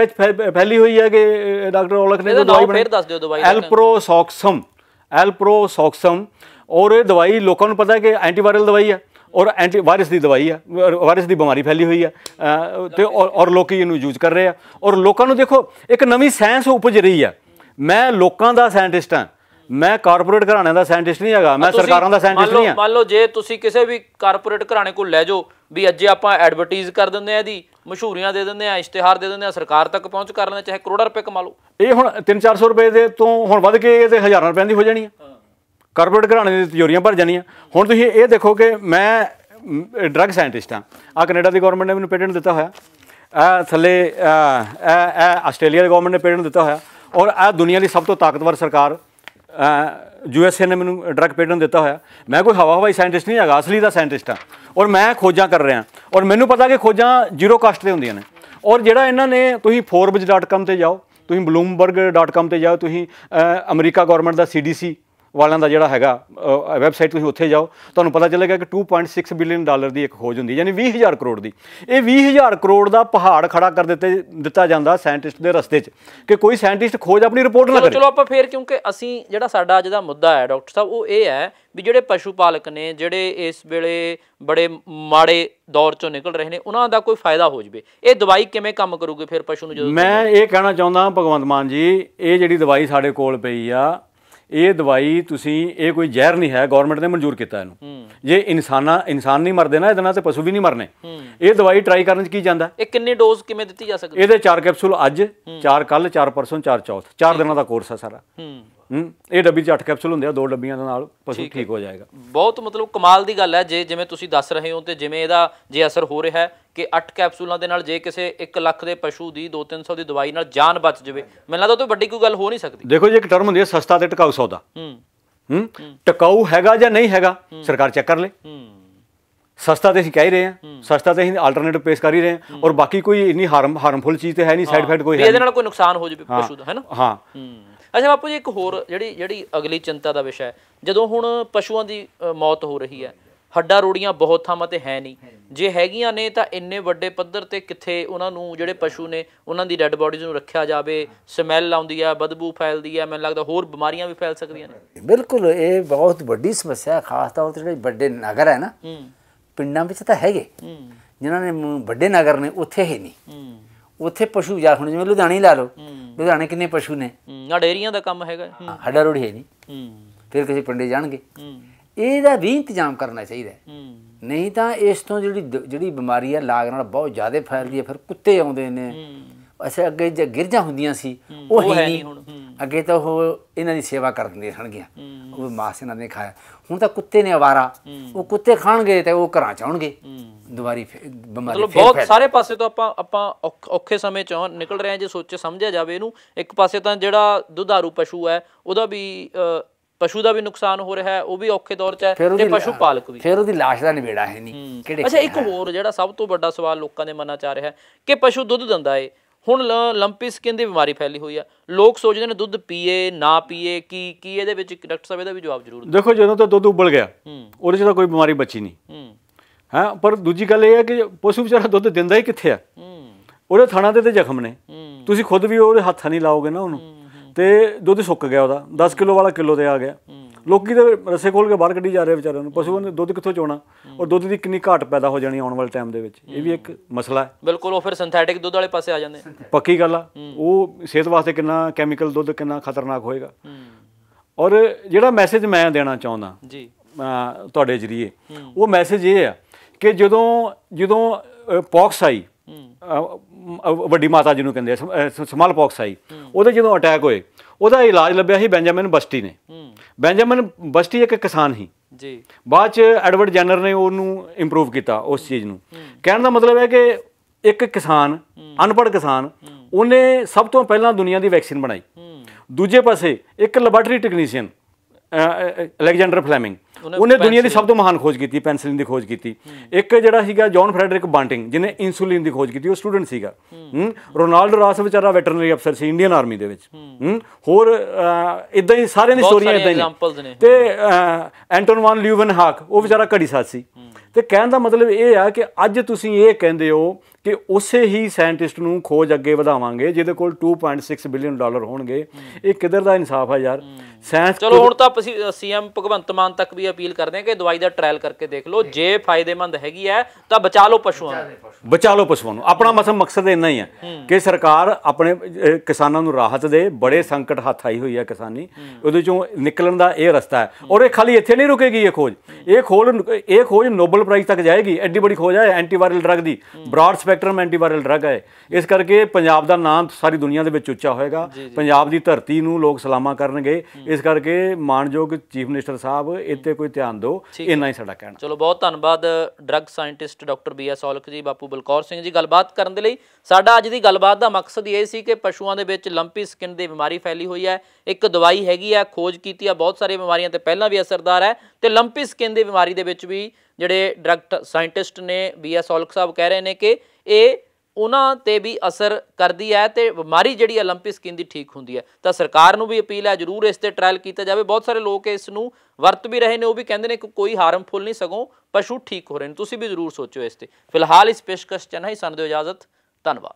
ਫੈਲੀ ਹੋਈ ਹੈ ਕਿ ਡਾਕਟਰ ਔਲਖ ਨੇ ਦਵਾਈ ਬਣਾਈ ਫਿਰ ਦੱਸ ਦਿਓ ਦਵਾਈ ਐਲਪ੍ਰੋਸੌਕਸਮ ਐਲਪ੍ਰੋਸੌਕਸਮ ਔਰ ਇਹ ਦਵਾਈ ਲੋਕਾਂ ਨੂੰ ਪਤਾ ਹੈ ਕਿ ਐਂਟੀਵਾਇਰਲ ਦਵਾਈ ਆ ਔਰ ਐਂਟੀ ਵਾਇਰਸ ਦੀ ਦਵਾਈ ਆ ਵਾਇਰਸ ਦੀ ਬਿਮਾਰੀ ਫੈਲੀ ਹੋਈ ਆ ਤੇ ਔਰ ਲੋਕੀ ਇਹਨੂੰ ਯੂਜ਼ ਕਰ ਰਹੇ ਆ ਔਰ ਲੋਕਾਂ ਨੂੰ ਦੇਖੋ ਇੱਕ ਨਵੀਂ ਸਾਇੰਸ ਉਪਜ ਰਹੀ ਆ ਮੈਂ ਲੋਕਾਂ ਦਾ ਸਾਇੰਟਿਸਟ ਆ ਮੈਂ ਕਾਰਪੋਰੇਟ ਘਰਾਣਿਆਂ ਦਾ ਸਾਇੰਟਿਸਟ ਨਹੀਂ ਹੈਗਾ ਮੈਂ ਸਰਕਾਰਾਂ ਦਾ ਸਾਇੰਟਿਸਟ ਨਹੀਂ ਹਾਂ ਮੰਨ ਲਓ ਜੇ ਤੁਸੀਂ ਕਿਸੇ ਵੀ ਕਾਰਪੋਰੇਟ ਘਰਾਣੇ ਕੋਲ ਲੈ ਜਾਓ ਵੀ ਅੱਜ ਆਪਾਂ ਐਡਵਰਟਾਈਜ਼ ਕਰ ਦਿੰਦੇ ਆ ਇਹਦੀ ਮਸ਼ਹੂਰੀਆਂ ਦੇ ਦਿੰਦੇ ਆ ਇਸ਼ਤਿਹਾਰ ਦੇ ਦਿੰਦੇ ਆ ਸਰਕਾਰ ਤੱਕ ਪਹੁੰਚ ਕਰ ਲੈਂਦੇ ਚਾਹੇ ਕਰੋੜਾਂ ਰੁਪਏ ਕਮਾ ਲਓ ਇਹ ਹੁਣ 3-400 ਰੁਪਏ ਦੇ ਤੋਂ ਹੁਣ ਵੱਧ ਕੇ ਇਹ ਤੇ ਹਜ਼ਾਰਾਂ ਰੁਪਏ ਦੀ ਹੋ ਜਾਣੀ ਹੈ ਕਾਰਪੋਰੇਟ ਘਰਾਣੇ ਦੀ ਤਿਜੋਰੀਆਂ ਭਰ ਜਾਣੀਆਂ ਹੁਣ ਤੁਸੀਂ ਇਹ ਦੇਖੋ ਕਿ ਮੈਂ ਡਰੱਗ ਸਾਇੰਟਿਸਟ ਆ ਆ ਕੈਨੇਡਾ ਦੀ ਗਵਰਨਮੈਂਟ ਨੇ ਮੈਨੂੰ ਪੇਟੈਂਟ ਦਿੱਤਾ ਹੋਇਆ ਆ ਥੱਲੇ ਆ ਆ ਆਸਟ੍ਰੇਲੀਆ ਦੀ ਗਵਰਨਮੈਂਟ ਨੇ ਪੇਟੈਂਟ ਦਿੱਤਾ ਹੋਇਆ ਔਰ ਆ ਦੁਨੀਆ ਦੀ ਸਭ ਤੋਂ ਤਾਕਤਵਰ ਸਰਕਾਰ ਯੂਐਸਏ ਨੇ ਮੈਨੂੰ ਡਰਗ ਪੇਟੈਂਟ ਦਿੱਤਾ ਹੋਇਆ ਮੈਂ ਕੋਈ ਹਵਾ ਹਵਾਈ ਸਾਇੰਟਿਸਟ ਨਹੀਂ ਹੈਗਾ ਅਸਲੀ ਦਾ ਸਾਇੰਟਿਸਟ ਆ ਔਰ ਮੈਂ ਖੋਜਾਂ ਕਰ ਰਿਹਾ ਔਰ ਮੈਨੂੰ ਪਤਾ ਕਿ ਖੋਜਾਂ ਜ਼ੀਰੋ ਕਾਸਟ ਤੇ ਹੁੰਦੀਆਂ ਨੇ ਔਰ ਜਿਹੜਾ ਇਹਨਾਂ ਨੇ ਤੁਸੀਂ forbes.com ਤੇ ਜਾਓ ਤੁਸੀਂ bloomberg.com ਤੇ ਜਾਓ ਤੁਸੀਂ ਅਮਰੀਕਾ ਗਵਰਨਮੈਂਟ ਦਾ ਸੀਡੀਸੀ ਵਾਲਿਆਂ ਦਾ ਜਿਹੜਾ ਹੈਗਾ ਵੈਬਸਾਈਟ ਤੁਸੀਂ ਉੱਥੇ ਜਾਓ ਤੁਹਾਨੂੰ ਪਤਾ ਚੱਲੇਗਾ ਕਿ 2.6 ਬਿਲੀਅਨ ਡਾਲਰ ਦੀ ਇੱਕ ਖੋਜ ਹੁੰਦੀ ਯਾਨੀ 20000 ਕਰੋੜ ਦੀ ਇਹ 20000 ਕਰੋੜ ਦਾ ਪਹਾੜ ਖੜਾ ਕਰ ਦਿੱਤੇ ਦਿੱਤਾ ਜਾਂਦਾ ਸਾਇੰਟਿਸਟ ਦੇ ਰਸਤੇ 'ਚ ਕਿ ਕੋਈ ਸਾਇੰਟਿਸਟ ਖੋਜ ਆਪਣੀ ਰਿਪੋਰਟ ਨਾ ਕਰੇ ਚਲੋ ਆਪਾਂ ਫੇਰ ਕਿਉਂਕਿ ਅਸੀਂ ਜਿਹੜਾ ਸਾਡਾ ਅੱਜ ਦਾ ਮੁੱਦਾ ਹੈ ਡਾਕਟਰ ਸਾਹਿਬ ਉਹ ਇਹ ਹੈ ਵੀ ਜਿਹੜੇ ਪਸ਼ੂ ਪਾਲਕ ਨੇ ਜਿਹੜੇ ਇਸ ਵੇਲੇ ਬੜੇ ਮਾੜੇ ਦੌਰ ਚੋਂ ਨਿਕਲ ਰਹੇ ਨੇ ਉਹਨਾਂ ਦਾ ਕੋਈ ਫਾਇਦਾ ਹੋ ਜਵੇ ਇਹ ਦਵਾਈ ਕਿਵੇਂ ਕੰਮ ਕਰੂਗੀ ਫਿਰ ਪਸ਼ੂ ਨੂੰ ਜਦੋਂ ਮੈਂ ਇਹ ਕਹਿਣਾ ਚਾਹੁੰਦਾ ਭਗਵੰਤ ਮਾਨ ਜੀ ਇਹ ਜਿਹੜੀ ਦਵਾਈ ਸਾਡੇ ਕੋਲ ਪਈ ਆ ਇਹ ਦਵਾਈ ਤੁਸੀਂ ਇਹ ਕੋਈ ਜ਼ਹਿਰ ਨਹੀਂ ਹੈ ਗਵਰਨਮੈਂਟ ਨੇ ਮਨਜ਼ੂਰ ਕੀਤਾ ਇਹਨੂੰ ਜੇ ਇਨਸਾਨਾ ਇਨਸਾਨ ਨਹੀਂ ਮਰਦੇ ਨਾ ਇਹਦੇ ਨਾਲ ਤੇ ਪਸ਼ੂ ਵੀ ਨਹੀਂ ਮਰਨੇ ਇਹ ਦਵਾਈ ਟਰਾਈ ਕਰਨ ਚ ਕੀ ਜਾਂਦਾ ਇਹ ਕਿੰਨੇ ਡੋਜ਼ ਕਿਵੇਂ ਦਿੱਤੀ ਜਾ ਸਕਦੀ ਇਹਦੇ 4 ਕੈਪਸੂਲ ਅੱਜ 4 ਕੱਲ 4 ਪਰਸੋਂ 4 ਚੌਥ 4 ਦਿਨਾਂ ਦਾ ਕੋਰਸ ਹੈ ਸਾਰਾ ਹੂੰ ਇਹ ਡੱਬੀ ਚ 8 ਕੈਪਸੂਲ ਹੁੰਦੇ ਆ ਦੋ ਡੱਬੀਆਂ ਦੇ ਨਾਲ ਪਸ਼ੂ ਠੀਕ ਹੋ ਜਾਏਗਾ ਬਹੁਤ ਮਤਲਬ ਕਮਾਲ ਦੀ ਗੱਲ ਹੈ ਜੇ ਜਿਵੇਂ ਤੁਸੀਂ ਦੱਸ ਰਹੇ ਹੋ ਤੇ ਜਿਵੇਂ ਇਹਦਾ ਜੇ ਅਸਰ ਹੋ ਰਿਹਾ ਹੈ ਕਿ 8 ਕੈਪਸੂਲਾਂ ਦੇ ਨਾਲ ਜੇ ਕਿਸੇ 1 ਲੱਖ ਦੇ ਪਸ਼ੂ ਦੀ 2-300 ਦੀ ਦਵਾਈ ਨਾਲ ਜਾਨ ਬਚ ਜਾਵੇ ਮੈਨੂੰ ਲੱਗਦਾ ਉਹ ਤੋਂ ਵੱਡੀ ਕੋਈ ਗੱਲ ਹੋ ਨਹੀਂ ਸਕਦੀ ਦੇਖੋ ਜੀ ਇੱਕ ਟਰਮ ਹੁੰਦੀ ਹੈ ਸਸਤਾ ਤੇ ਟਿਕਾਊ ਸੌਦਾ ਹੂੰ ਹੂੰ ਟਿਕਾਊ ਹੈਗਾ ਜਾਂ ਨਹੀਂ ਹੈਗਾ ਸਰਕਾਰ ਚੈੱਕ ਕਰ ਲੇ ਹੂੰ ਸਸਤਾ ਤੇ ਅਸੀਂ ਕਹਿ ਰਹੇ ਆ ਸਸਤਾ ਤੇ ਅਸੀਂ ਆਲਟਰਨੇਟਿਵ ਪੇਸ਼ ਕਰ ਹੀ ਰਹੇ ਆ ਔਰ ਬਾਕੀ ਕੋਈ ਇੰਨੀ ਹਾਰਮ ਹਾਰਮਫੁਲ ਚੀਜ਼ ਤੇ ਹੈ ਨਹੀਂ ਸਾਈਡ ਇਫੈਕਟ ਕੋਈ ਹੈ ਇਹਦੇ ਨਾਲ ਕੋਈ ਨੁਕਸਾਨ ਹੋ ਜਾਵੇ ਪਸ਼ੂ ਦਾ ਹੈ ਨਾ ਹਾਂ ਅੱਛਾ ਬਾਪੂ ਜੀ ਇੱਕ ਹੋਰ ਜਿਹੜੀ ਜਿਹੜੀ ਅਗਲੀ ਚਿੰਤਾ ਦਾ ਵਿਸ਼ਾ ਹੈ ਜਦੋਂ ਹੁਣ ਪਸ਼ੂਆਂ ਦੀ ਮੌਤ ਹੋ ਰਹੀ ਹੈ ਹੱਡਾ ਰੋੜੀਆਂ ਬਹੁਤ ਥਾਵਾਂ ਤੇ ਹੈ ਨਹੀਂ ਜੇ ਹੈਗੀਆਂ ਨੇ ਤਾਂ ਇੰਨੇ ਵੱਡੇ ਪੱਧਰ ਤੇ ਕਿੱਥੇ ਉਹਨਾਂ ਨੂੰ ਜਿਹੜੇ ਪਸ਼ੂ ਨੇ ਉਹਨਾਂ ਦੀ ਡੈੱਡ ਬਾਡੀਜ਼ ਨੂੰ ਰੱਖਿਆ ਜਾਵੇ ਸਮੈਲ ਆਉਂਦੀ ਆ ਬਦਬੂ ਫੈਲਦੀ ਆ ਮੈਨੂੰ ਲੱਗਦਾ ਹੋਰ ਬਿਮਾਰੀਆਂ ਵੀ ਫੈਲ ਸਕਦੀਆਂ ਨੇ ਬਿਲਕੁਲ ਇਹ ਬਹੁਤ ਵੱਡੀ ਸਮੱਸਿਆ ਖਾਸ ਤੌਰ ਤੇ ਜਿਹੜੇ ਵੱਡੇ ਨਗਰ ਹੈ ਨਾ ਪਿੰਡਾਂ ਵਿੱਚ ਤਾਂ ਹੈਗੇ ਜਿਨ੍ਹਾਂ ਨੇ ਵੱਡੇ ਨਗਰ ਨੇ ਉੱਥੇ ਹੈ ਨਹੀਂ ਉੱਥੇ ਪਸ਼ੂ ਜਾ ਹੁਣ ਜਿਵੇਂ ਲੁਧਿਆਣੇ ਲਾ ਲਓ ਲੁਧਿਆਣੇ ਕਿੰਨੇ ਪਸ਼ੂ ਨੇ ਨਾ ਡੇਰੀਆਂ ਦਾ ਕੰਮ ਹੈਗਾ ਹੱਡਾ ਰੋੜੀ ਹੈ ਨਹੀਂ ਫਿਰ ਕਿਸੇ ਪਿੰਡੇ ਜਾਣਗੇ ਇਹਦਾ ਵੀ ਇੰਤਜ਼ਾਮ ਕਰਨਾ ਚਾਹੀਦਾ ਨਹੀਂ ਤਾਂ ਇਸ ਤੋਂ ਜਿਹੜੀ ਜਿਹੜੀ ਬਿਮਾਰੀ ਆ ਲਾਗ ਨਾਲ ਬਹੁਤ ਜ਼ਿਆਦਾ ਫੈਲਦੀ ਹੈ ਫਿਰ ਕੁੱਤੇ ਆਉਂਦੇ ਨੇ ਅਸੇ ਅੱਗੇ ਜੇ ਗਿਰਜਾ ਹੁੰਦੀਆਂ ਸੀ ਉਹ ਹੈ ਨਹੀਂ ਹੁਣ ਅੱਗੇ ਤਾਂ ਉਹ ਇਹਨਾਂ ਦੀ ਸੇਵਾ ਕਰਦੇ ਗਿਆ ਉਹ ਮਾਸ ਇਹਨਾਂ ਨੇ ਖਾਇਆ ਹੁਣ ਤਾਂ ਕੁੱਤੇ ਨੇ ਆਵਾਰਾ ਉਹ ਕੁੱਤੇ ਖਾਣਗੇ ਤੇ ਉਹ ਘਰਾਂ ਚ ਆਉਣਗੇ ਦੁਬਾਰੀ ਬਿਮਾਰੀ ਫੇਰ ਬਹੁਤ ਸਾਰੇ ਪਾਸੇ ਤੋਂ ਆਪਾਂ ਆਪਾਂ ਔਖੇ ਸਮੇਂ ਚੋਂ ਨਿਕਲ ਰਹੇ ਹਾਂ ਜੇ ਸੋਚੇ ਸਮਝਿਆ ਜਾਵੇ ਇਹਨੂੰ ਇੱਕ ਪਾਸੇ ਤਾਂ ਜਿਹੜਾ ਦੁਧਾਰੂ ਪਸ਼ੂ ਹੈ ਉਹਦਾ ਵੀ ਪਸ਼ੂ ਦਾ ਵੀ ਨੁਕਸਾਨ ਹੋ ਰਿਹਾ ਹੈ ਉਹ ਵੀ ਔਖੇ ਦੌਰ 'ਚ ਹੈ ਤੇ ਪਸ਼ੂ ਪਾਲਕ ਵੀ ਫਿਰ ਉਹਦੀ ਲਾਸ਼ ਦਾ ਨਿਬੇੜਾ ਹੈ ਨਹੀਂ ਕਿਹੜੇ ਅੱਛਾ ਇੱਕ ਹੋਰ ਜਿਹੜਾ ਸਭ ਤੋਂ ਵੱਡਾ ਸਵਾਲ ਲੋਕਾਂ ਦੇ ਮਨਾਂ 'ਚ ਆ ਰਿਹਾ ਹੈ ਕਿ ਪਸ਼ੂ ਦੁੱਧ ਦਿੰਦਾ ਏ ਹੁਣ ਲੰਪੀ ਸਕਿਨ ਦੀ ਬਿਮਾਰੀ ਫੈਲੀ ਹੋਈ ਆ ਲੋਕ ਸੋਚਦੇ ਨੇ ਦੁੱਧ ਪੀਏ ਨਾ ਪੀਏ ਕੀ ਕੀ ਇਹਦੇ ਵਿੱਚ ਡਾਕਟਰ ਸਾਹਿਬ ਇਹਦਾ ਵੀ ਜਵਾਬ ਜ਼ਰੂਰ ਦੇਖੋ ਜਦੋਂ ਤਾਂ ਦੁੱਧ ਉਬਲ ਗਿਆ ਉਹਦੇ 'ਚ ਤਾਂ ਕੋਈ ਬਿਮਾਰੀ ਬਚੀ ਨਹੀਂ ਹਾਂ ਪਰ ਦੂਜੀ ਗੱਲ ਇਹ ਆ ਕਿ ਪਸ਼ੂ ਵਿਚਾਰਾ ਦੁੱਧ ਦਿੰਦਾ ਹੀ ਕਿੱਥੇ ਆ ਉਹਦੇ ਥਾਣਾ ਦੇ ਤੇ ਜ਼ਖਮ ਨੇ ਤੁਸੀਂ ਖੁਦ ਵੀ ਉਹਦੇ ਹੱਥਾਂ ਨਹੀਂ ਲਾਓਗੇ ਨਾ ਉਹਨੂੰ ਤੇ ਦੁੱਧ ਸੁੱਕ ਗਿਆ ਉਹਦਾ 10 ਕਿਲੋ ਵਾਲਾ ਕਿਲੋ ਤੇ ਆ ਗਿਆ ਲੋਕੀ ਤਾਂ ਰਸੇ ਖੋਲ ਕੇ ਬਾਹਰ ਕੱਢੀ ਜਾ ਰਹੇ ਵਿਚਾਰਿਆਂ ਨੂੰ ਪਸ਼ੂਆਂ ਨੇ ਦੁੱਧ ਕਿੱਥੋਂ ਚੋਣਾ ਔਰ ਦੁੱਧ ਦੀ ਕਿੰਨੀ ਘਾਟ ਪੈਦਾ ਹੋ ਜਾਣੀ ਆਉਣ ਵਾਲੇ ਟਾਈਮ ਦੇ ਵਿੱਚ ਇਹ ਵੀ ਇੱਕ ਮਸਲਾ ਹੈ ਬਿਲਕੁਲ ਉਹ ਫਿਰ ਸਿੰਥੈਟਿਕ ਦੁੱਧ ਵਾਲੇ ਪਾਸੇ ਆ ਜਾਂਦੇ ਪੱਕੀ ਗੱਲ ਆ ਉਹ ਸਿਹਤ ਵਾਸਤੇ ਕਿੰਨਾ ਕੈਮੀਕਲ ਦੁੱਧ ਕਿੰਨਾ ਖਤਰਨਾਕ ਹੋਏਗਾ ਔਰ ਜਿਹੜਾ ਮੈਸੇਜ ਮੈਂ ਦੇਣਾ ਚਾਹੁੰਦਾ ਜੀ ਤੁਹਾਡੇ ਜਰੀਏ ਉਹ ਮੈਸੇਜ ਇਹ ਆ ਕਿ ਜਦੋਂ ਜਦੋਂ ਪੌਕਸ ਆਈ ਵੱਡੀ ਮਾਤਾ ਜੀ ਨੂੰ ਕਹਿੰਦੇ ਸਮਾਲ ਪੌਕਸ ਆਈ ਉਹਦੇ ਜਦੋਂ ਅਟੈਕ ਹੋਏ ਉਹਦਾ ਇਲਾਜ ਲੱਭਿਆ ਸੀ ਬੈਂਜਾਮਿਨ ਬਸਟੀ ਨੇ ਬੈਂਜਾਮਿਨ ਬਸਟੀ ਇੱਕ ਕਿਸਾਨ ਸੀ ਜੀ ਬਾਅਦ ਚ ਐਡਵਰਡ ਜੈਨਰ ਨੇ ਉਹਨੂੰ ਇੰਪਰੂਵ ਕੀਤਾ ਉਸ ਚੀਜ਼ ਨੂੰ ਕਹਿਣ ਦਾ ਮਤਲਬ ਹੈ ਕਿ ਇੱਕ ਕਿਸਾਨ ਅਨਪੜ੍ਹ ਕਿਸਾਨ ਉਹਨੇ ਸਭ ਤੋਂ ਪਹਿਲਾਂ ਦੁਨੀਆ ਦੀ ਵੈਕਸੀਨ ਬਣਾਈ ਦੂਜੇ ਪਾਸੇ ਇੱਕ ਲੈਬਾਰਟਰੀ ਟੈਕਨੀਸ਼ੀਅਨ ਅਲੈਗਜ਼ੈਂਡਰ ਫਲੇਮਿੰਗ ਉਹਨੇ ਦੁਨੀਆ ਦੀ ਸਭ ਤੋਂ ਮਹਾਨ ਖੋਜ ਕੀਤੀ ਪੈਨਸਿਲਿਨ ਦੀ ਖੋਜ ਕੀਤੀ ਇੱਕ ਜਿਹੜਾ ਸੀਗਾ ਜੌਨ ਫ੍ਰੈਡਰਿਕ ਬਾਂਟਿੰਗ ਜਿਹਨੇ ਇਨਸੂਲਿਨ ਦੀ ਖੋਜ ਕੀਤੀ ਉਹ ਸਟੂਡੈਂਟ ਸੀਗਾ ਰੋਨਾਲਡ ਰਾਸ ਵਿਚਾਰਾ ਵੈਟਰਨਰੀ ਅਫਸਰ ਸੀ ਇੰਡੀਅਨ ਆਰਮੀ ਦੇ ਵਿੱਚ ਹੋਰ ਇਦਾਂ ਹੀ ਸਾਰਿਆਂ ਦੀ ਸਟੋਰੀਆਂ ਇਦਾਂ ਹੀ ਤੇ ਐਂਟਨ ਵਨ ਲਿਊਵਨ ਹਾਕ ਉਹ ਵਿਚਾਰਾ ਘੜੀ ਸਾਥ ਸੀ ਤੇ ਕਹਿਣ ਦਾ ਮਤਲਬ ਇਹ ਆ ਕਿ ਅੱਜ ਤੁਸੀਂ ਇਹ ਕਹਿੰਦੇ ਹੋ ਕਿ ਉਸੇ ਹੀ ਸਾਇੰਟਿਸਟ ਨੂੰ ਖੋਜ ਅੱਗੇ ਵਧਾਵਾਂਗੇ ਜਿਹਦੇ ਕੋਲ 2.6 ਬਿਲੀਅਨ ਡਾਲਰ ਹੋਣਗੇ ਇਹ ਕਿਧਰ ਦਾ ਇਨਸਾਫ ਆ ਯਾਰ ਸਾਇੰਸ ਚਲੋ ਹੁਣ ਤਾਂ ਸੀਐਮ ਭਗਵੰਤ ਮਾਨ ਤੱਕ ਵੀ ਅਪੀਲ ਕਰਦੇ ਹਾਂ ਕਿ ਦਵਾਈ ਦਾ ਟ੍ਰਾਇਲ ਕਰਕੇ ਦੇਖ ਲਓ ਜੇ ਫਾਇਦੇਮੰਦ ਹੈਗੀ ਹੈ ਤਾਂ ਬਚਾ ਲਓ ਪਸ਼ੂਆਂ ਨੂੰ ਬਚਾ ਲਓ ਪਸ਼ੂਆਂ ਨੂੰ ਆਪਣਾ ਮਸਲ ਮਕਸਦ ਇੰਨਾ ਹੀ ਹੈ ਕਿ ਸਰਕਾਰ ਆਪਣੇ ਕਿਸਾਨਾਂ ਨੂੰ ਰਾਹਤ ਦੇ ਬੜੇ ਸੰਕਟ ਹੱਥ ਆਈ ਹੋਈ ਹੈ ਕਿਸਾਨੀ ਉਹਦੇ ਚੋਂ ਨਿਕਲਣ ਦਾ ਇਹ ਰਸਤਾ ਹੈ ਔਰ ਇਹ ਖਾਲੀ ਇੱਥੇ ਨਹੀਂ ਰੁਕੇਗੀ ਇਹ ਖੋਜ ਇਹ ਖੋਜ ਇਹ ਖੋਜ ਨੋਬਲ ਪ੍ਰਾਈਜ਼ ਤੱਕ ਜਾਏਗੀ ਐਡੀ ਬੜੀ ਖੋਜ ਹੈ ਐਂਟੀਵਾਇਰਲ ਡਰਗ ਦੀ ਬ੍ਰਾਡ ਸਪੈਕਟਰਮ ਐਂਟੀਵਾਇਰਲ ਡਰਗ ਹੈ ਇਸ ਕਰਕੇ ਪੰਜਾਬ ਦਾ ਨਾਮ ਸਾਰੀ ਦੁਨੀਆ ਦੇ ਵਿੱਚ ਉੱਚਾ ਹੋਏਗਾ ਪੰਜਾਬ ਦੀ ਧਰਤੀ ਨੂੰ ਲੋਕ ਸਲਾਮਾ ਕਰਨਗੇ ਇਸ ਕਰਕੇ ਮਾਨਯੋਗ ਚੀਫ ਮਿਨਿਸਟਰ ਸਾਹਿਬ ਇੱਥੇ ਕੋਈ ਧਿਆਨ ਦਿਓ ਇੰਨਾ ਹੀ ਸਾਡਾ ਕਹਿਣਾ ਚਲੋ ਬਹੁਤ ਧੰਨਵਾਦ drug scientist doctor B S Aulakh ji Bapu Balkaur Singh ਜੀ ਗੱਲਬਾਤ ਕਰਨ ਦੇ ਲਈ ਸਾਡਾ ਅੱਜ ਦੀ ਗੱਲਬਾਤ ਦਾ ਮਕਸਦ ਇਹ ਸੀ ਕਿ ਪਸ਼ੂਆਂ ਦੇ ਵਿੱਚ ਲੰਪੀ ਸਕਿਨ ਦੀ ਬਿਮਾਰੀ ਫੈਲੀ ਹੋਈ ਹੈ ਇੱਕ ਦਵਾਈ ਹੈਗੀ ਆ ਖੋਜ ਕੀਤੀ ਆ ਬਹੁਤ ਸਾਰੇ ਬਿਮਾਰੀਆਂ ਤੇ ਪਹਿਲਾਂ ਵੀ ਅਸਰਦਾਰ ਹੈ ਤੇ ਲੰਪੀ ਸਕਿਨ ਦੀ ਬਿਮਾਰੀ ਦੇ ਵਿੱਚ ਵੀ ਜਿਹੜੇ ਡਰੱਗ ਸਾਇੰਟਿਸਟ ਨੇ ਬੀ ਐਸ ਔਲਖ ਸਾਹਿਬ ਕਹਿ ਰਹੇ ਨੇ ਕਿ ਇਹ ਉਹਨਾਂ ਤੇ ਵੀ ਅਸਰ ਕਰਦੀ ਹੈ ਤੇ ਬਿਮਾਰੀ ਜਿਹੜੀ 올림픽 ਸਕਿਨ ਦੀ ਠੀਕ ਹੁੰਦੀ ਹੈ ਤਾਂ ਸਰਕਾਰ ਨੂੰ ਵੀ ਅਪੀਲ ਹੈ ਜ਼ਰੂਰ ਇਸ ਤੇ ਟ੍ਰਾਇਲ ਕੀਤਾ ਜਾਵੇ ਬਹੁਤ ਸਾਰੇ ਲੋਕ ਇਸ ਨੂੰ ਵਰਤ ਵੀ ਰਹੇ ਨੇ ਉਹ ਵੀ ਕਹਿੰਦੇ ਨੇ ਕਿ ਕੋਈ ਹਾਰਮਫੁਲ ਨਹੀਂ ਸਗੋਂ ਪਸ਼ੂ ਠੀਕ ਹੋ ਰਹੇ ਨੇ ਤੁਸੀਂ ਵੀ ਜ਼ਰੂਰ ਸੋਚੋ ਇਸ ਤੇ ਫਿਲਹਾਲ ਇਸ ਪੇਸ਼ਕਸ਼ ਚ ਨਹੀਂ ਸਾਨੂੰ ਦਿਓ ਇਜਾਜ਼ਤ ਧੰਨਵਾਦ